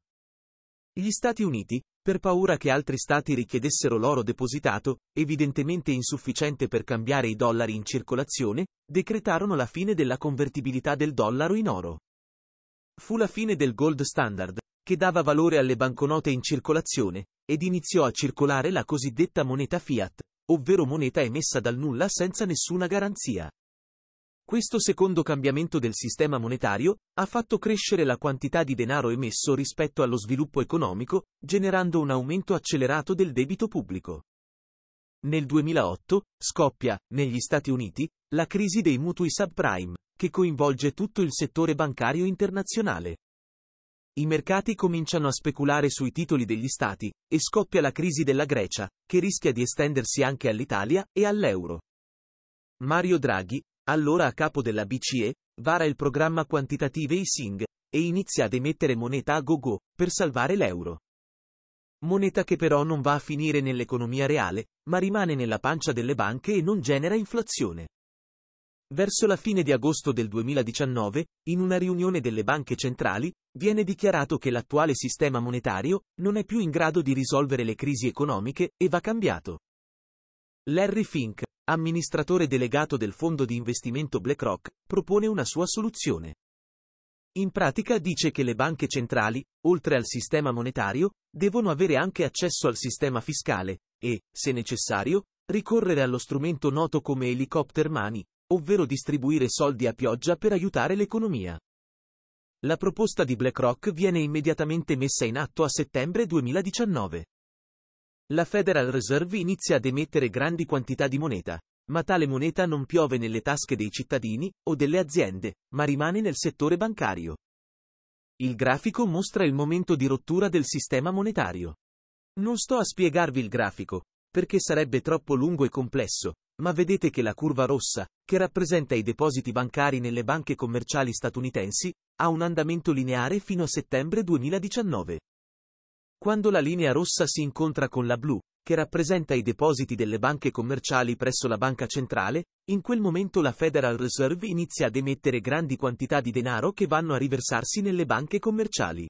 Gli Stati Uniti, per paura che altri Stati richiedessero l'oro depositato, evidentemente insufficiente per cambiare i dollari in circolazione, decretarono la fine della convertibilità del dollaro in oro. Fu la fine del gold standard, che dava valore alle banconote in circolazione, ed iniziò a circolare la cosiddetta moneta fiat, ovvero moneta emessa dal nulla senza nessuna garanzia. Questo secondo cambiamento del sistema monetario ha fatto crescere la quantità di denaro emesso rispetto allo sviluppo economico, generando un aumento accelerato del debito pubblico. Nel 2008 scoppia, negli Stati Uniti, la crisi dei mutui subprime, che coinvolge tutto il settore bancario internazionale. I mercati cominciano a speculare sui titoli degli stati, e scoppia la crisi della Grecia, che rischia di estendersi anche all'Italia e all'euro. Mario Draghi, allora a capo della BCE, vara il programma quantitative easing, e inizia ad emettere moneta a go-go, per salvare l'euro. Moneta che però non va a finire nell'economia reale, ma rimane nella pancia delle banche e non genera inflazione. Verso la fine di agosto del 2019, in una riunione delle banche centrali, viene dichiarato che l'attuale sistema monetario non è più in grado di risolvere le crisi economiche e va cambiato. Larry Fink, amministratore delegato del fondo di investimento BlackRock, propone una sua soluzione. In pratica dice che le banche centrali, oltre al sistema monetario, devono avere anche accesso al sistema fiscale e, se necessario, ricorrere allo strumento noto come helicopter money, ovvero distribuire soldi a pioggia per aiutare l'economia. La proposta di BlackRock viene immediatamente messa in atto a settembre 2019. La Federal Reserve inizia ad emettere grandi quantità di moneta, ma tale moneta non piove nelle tasche dei cittadini o delle aziende, ma rimane nel settore bancario. Il grafico mostra il momento di rottura del sistema monetario. Non sto a spiegarvi il grafico, perché sarebbe troppo lungo e complesso, ma vedete che la curva rossa, che rappresenta i depositi bancari nelle banche commerciali statunitensi, ha un andamento lineare fino a settembre 2019. Quando la linea rossa si incontra con la blu, che rappresenta i depositi delle banche commerciali presso la banca centrale, in quel momento la Federal Reserve inizia ad emettere grandi quantità di denaro che vanno a riversarsi nelle banche commerciali.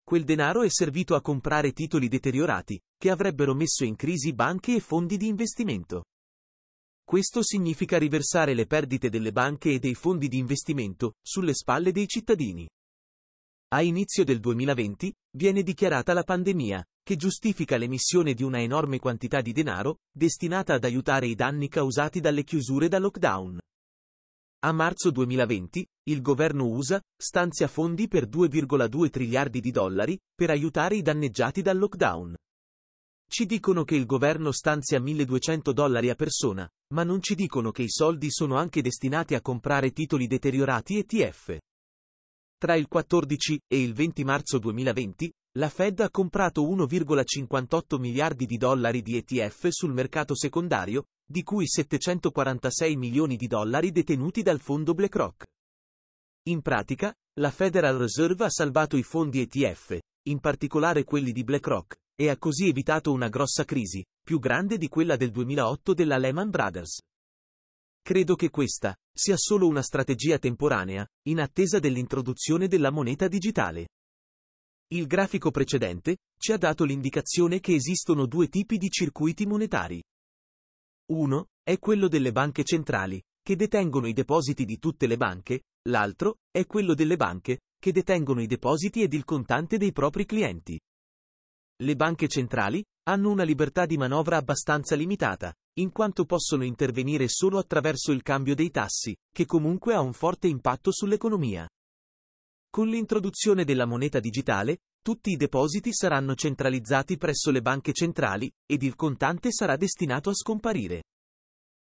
Quel denaro è servito a comprare titoli deteriorati, che avrebbero messo in crisi banche e fondi di investimento. Questo significa riversare le perdite delle banche e dei fondi di investimento sulle spalle dei cittadini. A inizio del 2020 viene dichiarata la pandemia, che giustifica l'emissione di una enorme quantità di denaro, destinata ad aiutare i danni causati dalle chiusure da lockdown. A marzo 2020, il governo USA stanzia fondi per 2,2 triliardi di dollari per aiutare i danneggiati dal lockdown. Ci dicono che il governo stanzia 1200 dollari a persona, ma non ci dicono che i soldi sono anche destinati a comprare titoli deteriorati ETF. Tra il 14 e il 20 marzo 2020, la Fed ha comprato 1,58 miliardi di dollari di ETF sul mercato secondario, di cui 746 milioni di dollari detenuti dal fondo BlackRock. In pratica, la Federal Reserve ha salvato i fondi ETF, in particolare quelli di BlackRock, e ha così evitato una grossa crisi, più grande di quella del 2008 della Lehman Brothers. Credo che questa sia solo una strategia temporanea, in attesa dell'introduzione della moneta digitale. Il grafico precedente ci ha dato l'indicazione che esistono due tipi di circuiti monetari. Uno è quello delle banche centrali, che detengono i depositi di tutte le banche, l'altro è quello delle banche, che detengono i depositi ed il contante dei propri clienti. Le banche centrali hanno una libertà di manovra abbastanza limitata, in quanto possono intervenire solo attraverso il cambio dei tassi, che comunque ha un forte impatto sull'economia. Con l'introduzione della moneta digitale, tutti i depositi saranno centralizzati presso le banche centrali, ed il contante sarà destinato a scomparire.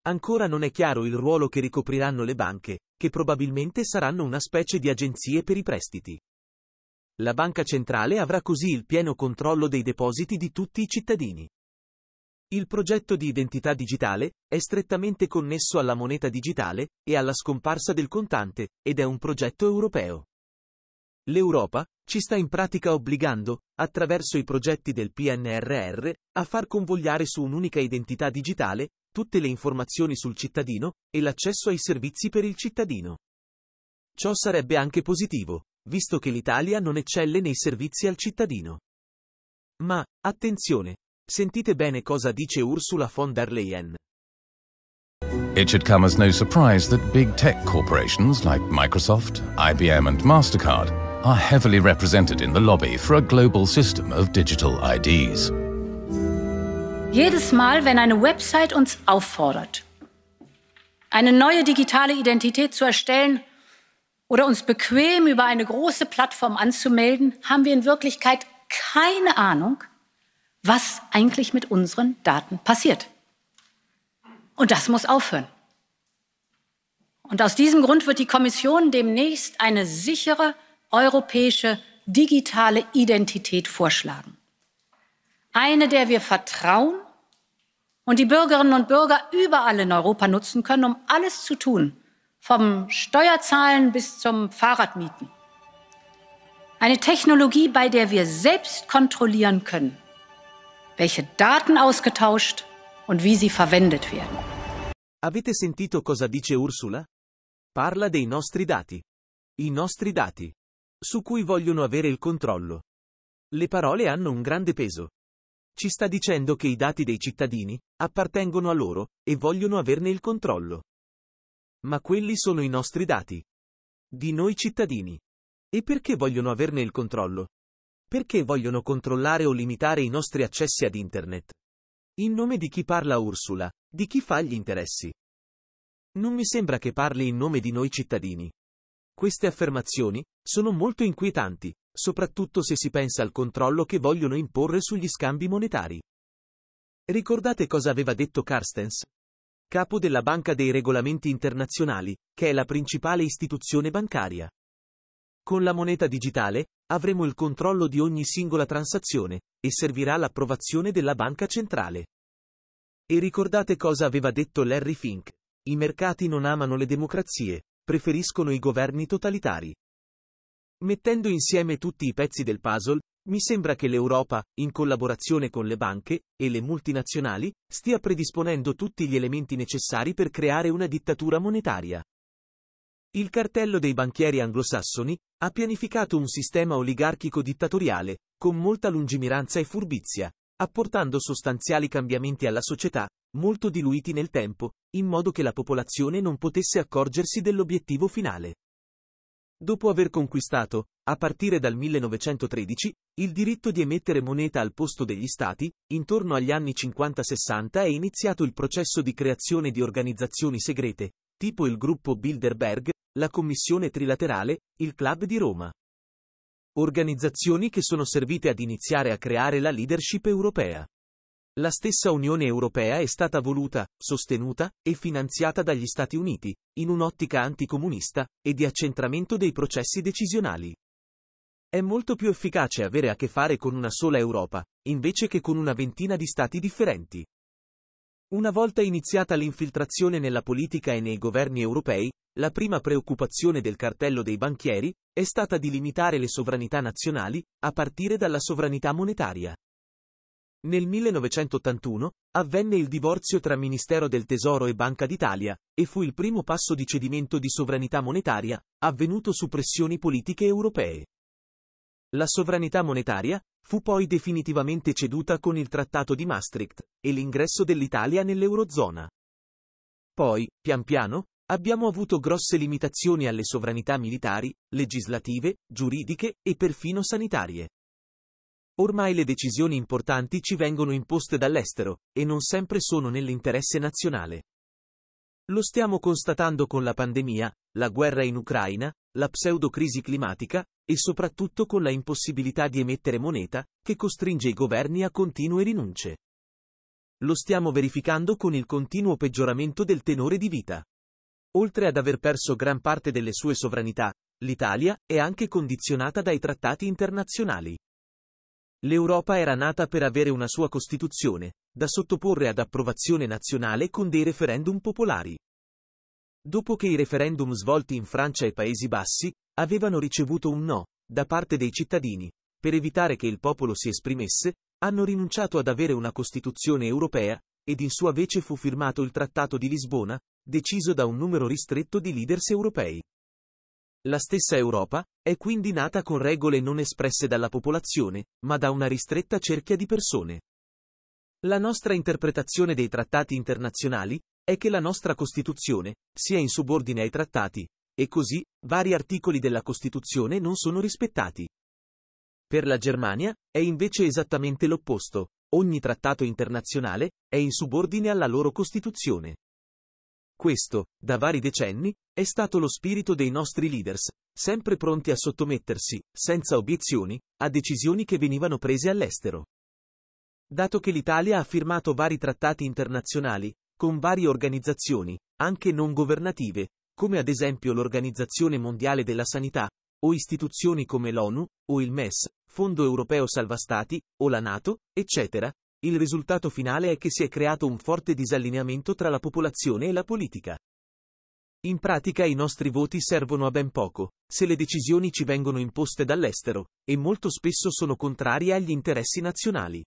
Ancora non è chiaro il ruolo che ricopriranno le banche, che probabilmente saranno una specie di agenzie per i prestiti. La banca centrale avrà così il pieno controllo dei depositi di tutti i cittadini. Il progetto di identità digitale è strettamente connesso alla moneta digitale e alla scomparsa del contante ed è un progetto europeo. L'Europa ci sta in pratica obbligando, attraverso i progetti del PNRR, a far convogliare su un'unica identità digitale tutte le informazioni sul cittadino e l'accesso ai servizi per il cittadino. Ciò sarebbe anche positivo, visto che l'Italia non eccelle nei servizi al cittadino. Ma, attenzione, sentite bene cosa dice Ursula von der Leyen. It should come as no surprise that big tech corporations like Microsoft, IBM and Mastercard are heavily represented in the lobby for a global system of digital IDs. Jedes Mal, wenn eine Website uns auffordert, eine neue digitale Identität zu erstellen, oder uns bequem über eine große Plattform anzumelden, haben wir in Wirklichkeit keine Ahnung, was eigentlich mit unseren Daten passiert. Und das muss aufhören. Und aus diesem Grund wird die Kommission demnächst eine sichere europäische digitale Identität vorschlagen. Eine, der wir vertrauen und die Bürgerinnen und Bürger überall in Europa nutzen können, um alles zu tun, vom Steuerzahlen bis zum Fahrradmieten. Eine Technologie, bei der wir selbst kontrollieren können, welche Daten ausgetauscht und wie sie verwendet werden. Avete sentito cosa dice Ursula? Parla dei nostri dati. I nostri dati. Su cui vogliono avere il controllo. Le parole hanno un grande peso. Ci sta dicendo che i dati dei cittadini appartengono a loro e vogliono averne il controllo. Ma quelli sono i nostri dati. Di noi cittadini. E perché vogliono averne il controllo? Perché vogliono controllare o limitare i nostri accessi ad Internet? In nome di chi parla Ursula, di chi fa gli interessi. Non mi sembra che parli in nome di noi cittadini. Queste affermazioni sono molto inquietanti, soprattutto se si pensa al controllo che vogliono imporre sugli scambi monetari. Ricordate cosa aveva detto Carstens? capo della Banca dei Regolamenti Internazionali, che è la principale istituzione bancaria. Con la moneta digitale, avremo il controllo di ogni singola transazione, e servirà l'approvazione della banca centrale. E ricordate cosa aveva detto Larry Fink? I mercati non amano le democrazie, preferiscono i governi totalitari. Mettendo insieme tutti i pezzi del puzzle, mi sembra che l'Europa, in collaborazione con le banche e le multinazionali, stia predisponendo tutti gli elementi necessari per creare una dittatura monetaria. Il cartello dei banchieri anglosassoni ha pianificato un sistema oligarchico dittatoriale, con molta lungimiranza e furbizia, apportando sostanziali cambiamenti alla società, molto diluiti nel tempo, in modo che la popolazione non potesse accorgersi dell'obiettivo finale. Dopo aver conquistato, a partire dal 1913, il diritto di emettere moneta al posto degli stati, intorno agli anni 50-60 è iniziato il processo di creazione di organizzazioni segrete, tipo il gruppo Bilderberg, la commissione trilaterale, il club di Roma. Organizzazioni che sono servite ad iniziare a creare la leadership europea. La stessa Unione Europea è stata voluta, sostenuta e finanziata dagli Stati Uniti, in un'ottica anticomunista e di accentramento dei processi decisionali. È molto più efficace avere a che fare con una sola Europa, invece che con una ventina di Stati differenti. Una volta iniziata l'infiltrazione nella politica e nei governi europei, la prima preoccupazione del cartello dei banchieri è stata di limitare le sovranità nazionali, a partire dalla sovranità monetaria. Nel 1981 avvenne il divorzio tra Ministero del Tesoro e Banca d'Italia, e fu il primo passo di cedimento di sovranità monetaria, avvenuto su pressioni politiche europee. La sovranità monetaria fu poi definitivamente ceduta con il Trattato di Maastricht e l'ingresso dell'Italia nell'Eurozona. Poi, pian piano, abbiamo avuto grosse limitazioni alle sovranità militari, legislative, giuridiche e perfino sanitarie. Ormai le decisioni importanti ci vengono imposte dall'estero, e non sempre sono nell'interesse nazionale. Lo stiamo constatando con la pandemia, la guerra in Ucraina, la pseudo-crisi climatica, e soprattutto con la impossibilità di emettere moneta, che costringe i governi a continue rinunce. Lo stiamo verificando con il continuo peggioramento del tenore di vita. Oltre ad aver perso gran parte delle sue sovranità, l'Italia è anche condizionata dai trattati internazionali. L'Europa era nata per avere una sua Costituzione, da sottoporre ad approvazione nazionale con dei referendum popolari. Dopo che i referendum svolti in Francia e Paesi Bassi, avevano ricevuto un no, da parte dei cittadini, per evitare che il popolo si esprimesse, hanno rinunciato ad avere una Costituzione europea, ed in sua vece fu firmato il Trattato di Lisbona, deciso da un numero ristretto di leaders europei. La stessa Europa è quindi nata con regole non espresse dalla popolazione, ma da una ristretta cerchia di persone. La nostra interpretazione dei trattati internazionali è che la nostra Costituzione sia in subordine ai trattati, e così vari articoli della Costituzione non sono rispettati. Per la Germania è invece esattamente l'opposto, ogni trattato internazionale è in subordine alla loro Costituzione. Questo, da vari decenni, è stato lo spirito dei nostri leaders, sempre pronti a sottomettersi, senza obiezioni, a decisioni che venivano prese all'estero. Dato che l'Italia ha firmato vari trattati internazionali, con varie organizzazioni, anche non governative, come ad esempio l'Organizzazione Mondiale della Sanità, o istituzioni come l'ONU, o il MES, Fondo Europeo Salva Stati, o la NATO, eccetera, il risultato finale è che si è creato un forte disallineamento tra la popolazione e la politica. In pratica i nostri voti servono a ben poco, se le decisioni ci vengono imposte dall'estero, e molto spesso sono contrarie agli interessi nazionali.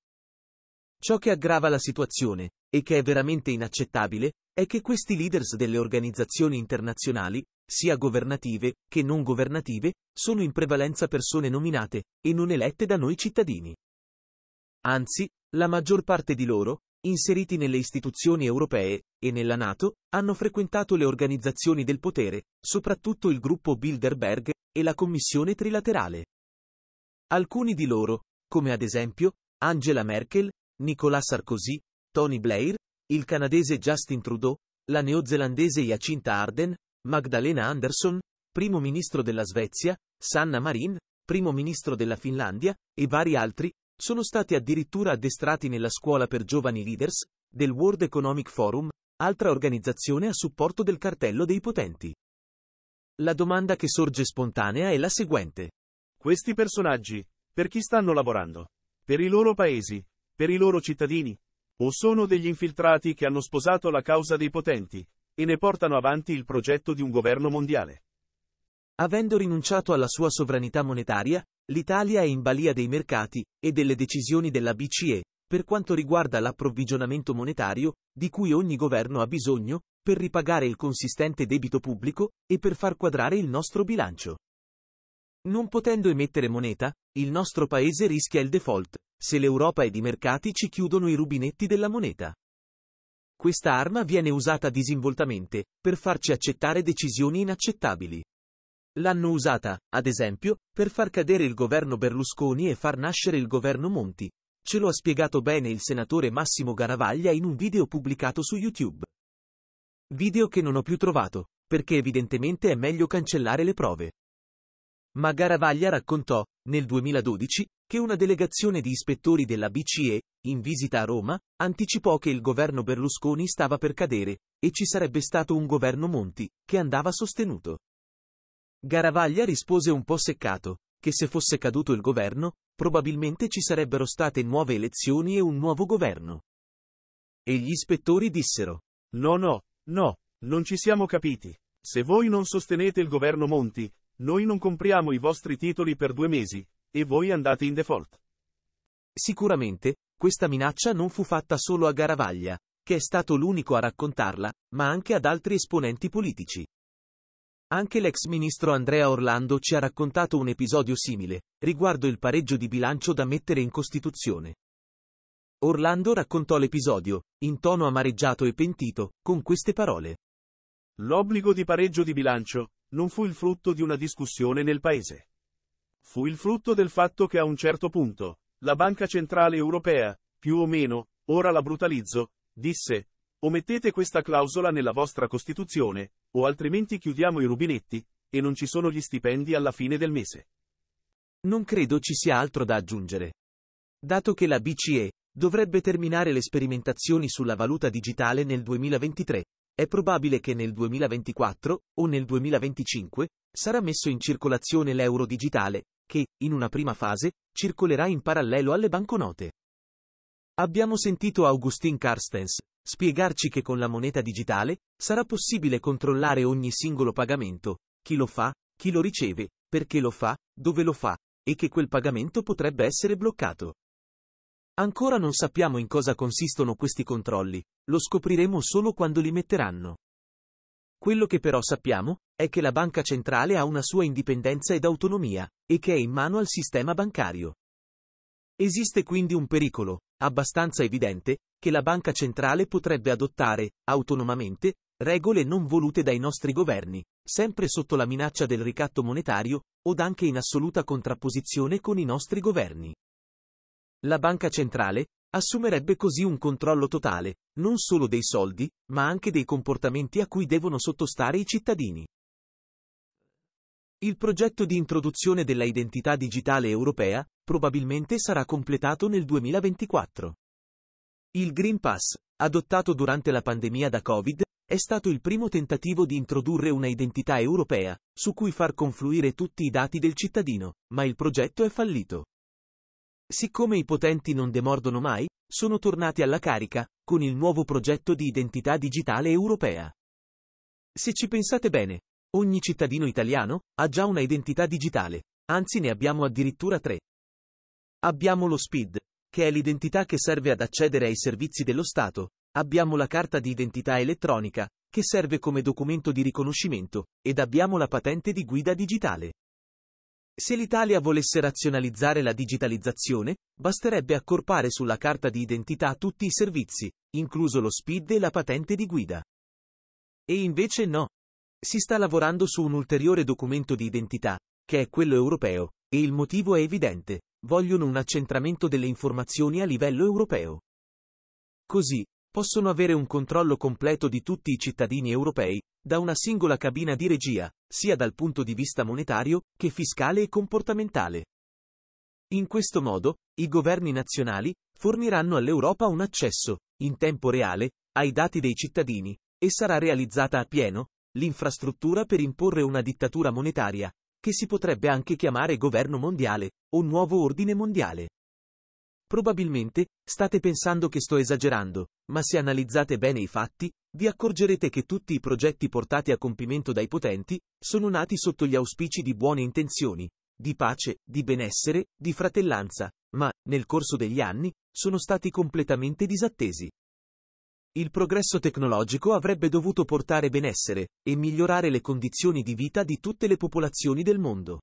Ciò che aggrava la situazione, e che è veramente inaccettabile, è che questi leaders delle organizzazioni internazionali, sia governative che non governative, sono in prevalenza persone nominate, e non elette da noi cittadini. Anzi, la maggior parte di loro, inseriti nelle istituzioni europee e nella Nato, hanno frequentato le organizzazioni del potere, soprattutto il gruppo Bilderberg e la Commissione trilaterale. Alcuni di loro, come ad esempio Angela Merkel, Nicolas Sarkozy, Tony Blair, il canadese Justin Trudeau, la neozelandese Jacinta Arden, Magdalena Anderson, primo ministro della Svezia, Sanna Marin, primo ministro della Finlandia, e vari altri, sono stati addirittura addestrati nella scuola per giovani leaders del World Economic Forum, altra organizzazione a supporto del cartello dei potenti. La domanda che sorge spontanea è la seguente. Questi personaggi, per chi stanno lavorando? Per i loro paesi? Per i loro cittadini? O sono degli infiltrati che hanno sposato la causa dei potenti e ne portano avanti il progetto di un governo mondiale? Avendo rinunciato alla sua sovranità monetaria, L'Italia è in balia dei mercati e delle decisioni della BCE per quanto riguarda l'approvvigionamento monetario, di cui ogni governo ha bisogno, per ripagare il consistente debito pubblico e per far quadrare il nostro bilancio. Non potendo emettere moneta, il nostro paese rischia il default, se l'Europa ed i mercati ci chiudono i rubinetti della moneta. Questa arma viene usata disinvoltamente, per farci accettare decisioni inaccettabili. L'hanno usata, ad esempio, per far cadere il governo Berlusconi e far nascere il governo Monti. Ce lo ha spiegato bene il senatore Massimo Garavaglia in un video pubblicato su YouTube. Video che non ho più trovato, perché evidentemente è meglio cancellare le prove. Ma Garavaglia raccontò, nel 2012, che una delegazione di ispettori della BCE, in visita a Roma, anticipò che il governo Berlusconi stava per cadere, e ci sarebbe stato un governo Monti, che andava sostenuto. Garavaglia rispose un po' seccato, che se fosse caduto il governo, probabilmente ci sarebbero state nuove elezioni e un nuovo governo. E gli ispettori dissero, no no, no, non ci siamo capiti. Se voi non sostenete il governo Monti, noi non compriamo i vostri titoli per due mesi, e voi andate in default. Sicuramente, questa minaccia non fu fatta solo a Garavaglia, che è stato l'unico a raccontarla, ma anche ad altri esponenti politici. Anche l'ex ministro Andrea Orlando ci ha raccontato un episodio simile, riguardo il pareggio di bilancio da mettere in Costituzione. Orlando raccontò l'episodio, in tono amareggiato e pentito, con queste parole. L'obbligo di pareggio di bilancio non fu il frutto di una discussione nel Paese. Fu il frutto del fatto che a un certo punto, la Banca Centrale Europea, più o meno, ora la brutalizzo, disse, o mettete questa clausola nella vostra Costituzione, o altrimenti chiudiamo i rubinetti, e non ci sono gli stipendi alla fine del mese. Non credo ci sia altro da aggiungere. Dato che la BCE dovrebbe terminare le sperimentazioni sulla valuta digitale nel 2023, è probabile che nel 2024 o nel 2025 sarà messo in circolazione l'euro digitale, che, in una prima fase, circolerà in parallelo alle banconote. Abbiamo sentito Augustin Carstens, spiegarci che con la moneta digitale sarà possibile controllare ogni singolo pagamento, chi lo fa, chi lo riceve, perché lo fa, dove lo fa, e che quel pagamento potrebbe essere bloccato. Ancora non sappiamo in cosa consistono questi controlli, lo scopriremo solo quando li metteranno. Quello che però sappiamo è che la banca centrale ha una sua indipendenza ed autonomia, e che è in mano al sistema bancario. Esiste quindi un pericolo, abbastanza evidente, che la banca centrale potrebbe adottare, autonomamente, regole non volute dai nostri governi, sempre sotto la minaccia del ricatto monetario, od anche in assoluta contrapposizione con i nostri governi. La banca centrale assumerebbe così un controllo totale, non solo dei soldi, ma anche dei comportamenti a cui devono sottostare i cittadini. Il progetto di introduzione della identità digitale europea probabilmente sarà completato nel 2024. Il Green Pass, adottato durante la pandemia da Covid, è stato il primo tentativo di introdurre una identità europea, su cui far confluire tutti i dati del cittadino, ma il progetto è fallito. Siccome i potenti non demordono mai, sono tornati alla carica, con il nuovo progetto di identità digitale europea. Se ci pensate bene, ogni cittadino italiano ha già una identità digitale, anzi ne abbiamo addirittura tre. Abbiamo lo SPID, che è l'identità che serve ad accedere ai servizi dello Stato, abbiamo la carta di identità elettronica, che serve come documento di riconoscimento, ed abbiamo la patente di guida digitale. Se l'Italia volesse razionalizzare la digitalizzazione, basterebbe accorpare sulla carta di identità tutti i servizi, incluso lo SPID e la patente di guida. E invece no. Si sta lavorando su un ulteriore documento di identità, che è quello europeo, e il motivo è evidente vogliono un accentramento delle informazioni a livello europeo. Così, possono avere un controllo completo di tutti i cittadini europei, da una singola cabina di regia, sia dal punto di vista monetario, che fiscale e comportamentale. In questo modo, i governi nazionali forniranno all'Europa un accesso, in tempo reale, ai dati dei cittadini, e sarà realizzata a pieno l'infrastruttura per imporre una dittatura monetaria, che si potrebbe anche chiamare governo mondiale, o nuovo ordine mondiale. Probabilmente, state pensando che sto esagerando, ma se analizzate bene i fatti, vi accorgerete che tutti i progetti portati a compimento dai potenti, sono nati sotto gli auspici di buone intenzioni, di pace, di benessere, di fratellanza, ma, nel corso degli anni, sono stati completamente disattesi. Il progresso tecnologico avrebbe dovuto portare benessere e migliorare le condizioni di vita di tutte le popolazioni del mondo.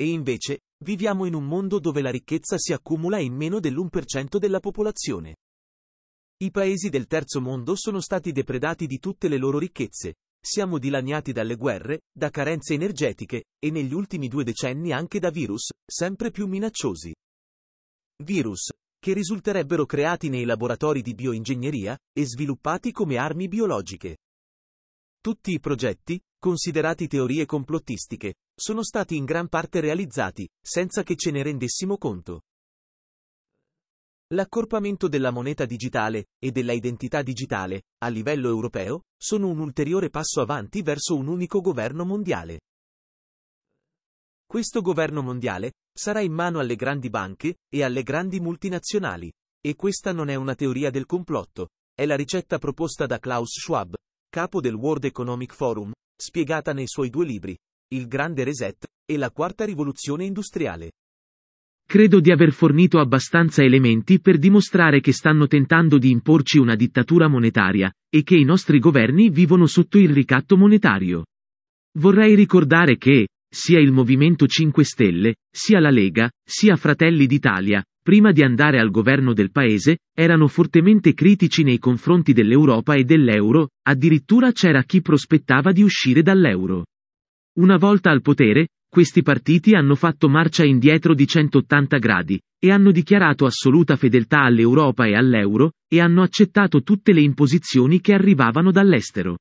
E invece, viviamo in un mondo dove la ricchezza si accumula in meno dell'1% della popolazione. I paesi del terzo mondo sono stati depredati di tutte le loro ricchezze, siamo dilaniati dalle guerre, da carenze energetiche, e negli ultimi due decenni anche da virus, sempre più minacciosi. Virus, che risulterebbero creati nei laboratori di bioingegneria e sviluppati come armi biologiche. Tutti i progetti, considerati teorie complottistiche, sono stati in gran parte realizzati, senza che ce ne rendessimo conto. L'accorpamento della moneta digitale e della identità digitale, a livello europeo, sono un ulteriore passo avanti verso un unico governo mondiale. Questo governo mondiale sarà in mano alle grandi banche e alle grandi multinazionali. E questa non è una teoria del complotto, è la ricetta proposta da Klaus Schwab, capo del World Economic Forum, spiegata nei suoi due libri, Il Grande Reset e La Quarta Rivoluzione Industriale. Credo di aver fornito abbastanza elementi per dimostrare che stanno tentando di imporci una dittatura monetaria, e che i nostri governi vivono sotto il ricatto monetario. Vorrei ricordare che, sia il Movimento 5 Stelle, sia la Lega, sia Fratelli d'Italia, prima di andare al governo del paese, erano fortemente critici nei confronti dell'Europa e dell'euro, addirittura c'era chi prospettava di uscire dall'euro. Una volta al potere, questi partiti hanno fatto marcia indietro di 180 gradi, e hanno dichiarato assoluta fedeltà all'Europa e all'euro, e hanno accettato tutte le imposizioni che arrivavano dall'estero.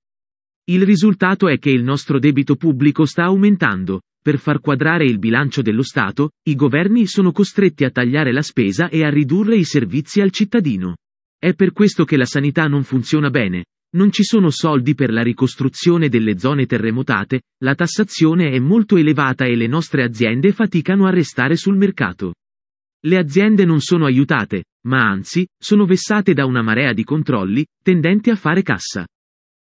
Il risultato è che il nostro debito pubblico sta aumentando. Per far quadrare il bilancio dello Stato, i governi sono costretti a tagliare la spesa e a ridurre i servizi al cittadino. È per questo che la sanità non funziona bene. Non ci sono soldi per la ricostruzione delle zone terremotate, la tassazione è molto elevata e le nostre aziende faticano a restare sul mercato. Le aziende non sono aiutate, ma anzi, sono vessate da una marea di controlli, tendenti a fare cassa.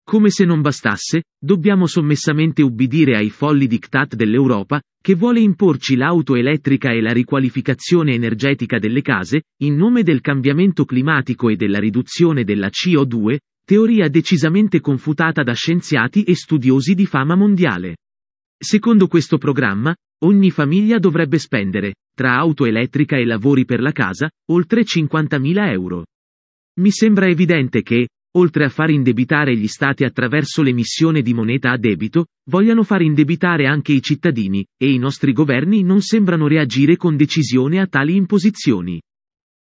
Come se non bastasse, dobbiamo sommessamente ubbidire ai folli diktat dell'Europa, che vuole imporci l'auto elettrica e la riqualificazione energetica delle case, in nome del cambiamento climatico e della riduzione della CO2, teoria decisamente confutata da scienziati e studiosi di fama mondiale. Secondo questo programma, ogni famiglia dovrebbe spendere, tra auto elettrica e lavori per la casa, oltre 50.000 euro. Mi sembra evidente che, oltre a far indebitare gli stati attraverso l'emissione di moneta a debito, vogliano far indebitare anche i cittadini, e i nostri governi non sembrano reagire con decisione a tali imposizioni.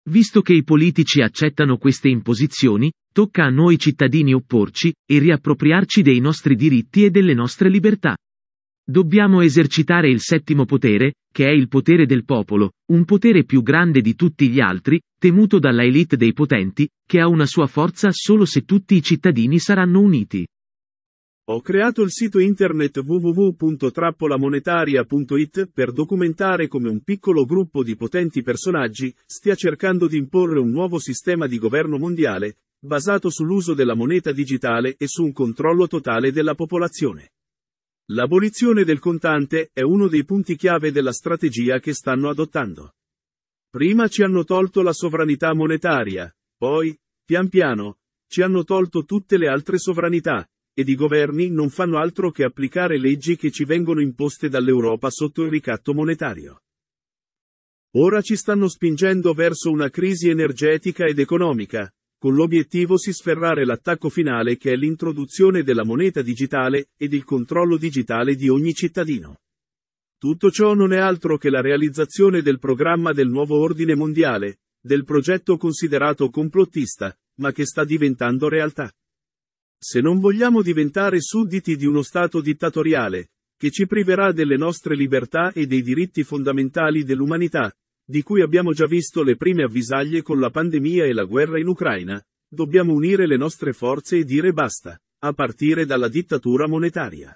Visto che i politici accettano queste imposizioni, tocca a noi cittadini opporci, e riappropriarci dei nostri diritti e delle nostre libertà. Dobbiamo esercitare il settimo potere, che è il potere del popolo, un potere più grande di tutti gli altri, temuto dalla elite dei potenti, che ha una sua forza solo se tutti i cittadini saranno uniti. Ho creato il sito internet www.trappolamonetaria.it per documentare come un piccolo gruppo di potenti personaggi stia cercando di imporre un nuovo sistema di governo mondiale, basato sull'uso della moneta digitale e su un controllo totale della popolazione. L'abolizione del contante è uno dei punti chiave della strategia che stanno adottando. Prima ci hanno tolto la sovranità monetaria, poi, pian piano, ci hanno tolto tutte le altre sovranità, ed i governi non fanno altro che applicare leggi che ci vengono imposte dall'Europa sotto il ricatto monetario. Ora ci stanno spingendo verso una crisi energetica ed economica, con l'obiettivo di sferrare l'attacco finale che è l'introduzione della moneta digitale ed il controllo digitale di ogni cittadino. Tutto ciò non è altro che la realizzazione del programma del nuovo ordine mondiale, del progetto considerato complottista, ma che sta diventando realtà. Se non vogliamo diventare sudditi di uno Stato dittatoriale, che ci priverà delle nostre libertà e dei diritti fondamentali dell'umanità, di cui abbiamo già visto le prime avvisaglie con la pandemia e la guerra in Ucraina, dobbiamo unire le nostre forze e dire basta, a partire dalla dittatura monetaria.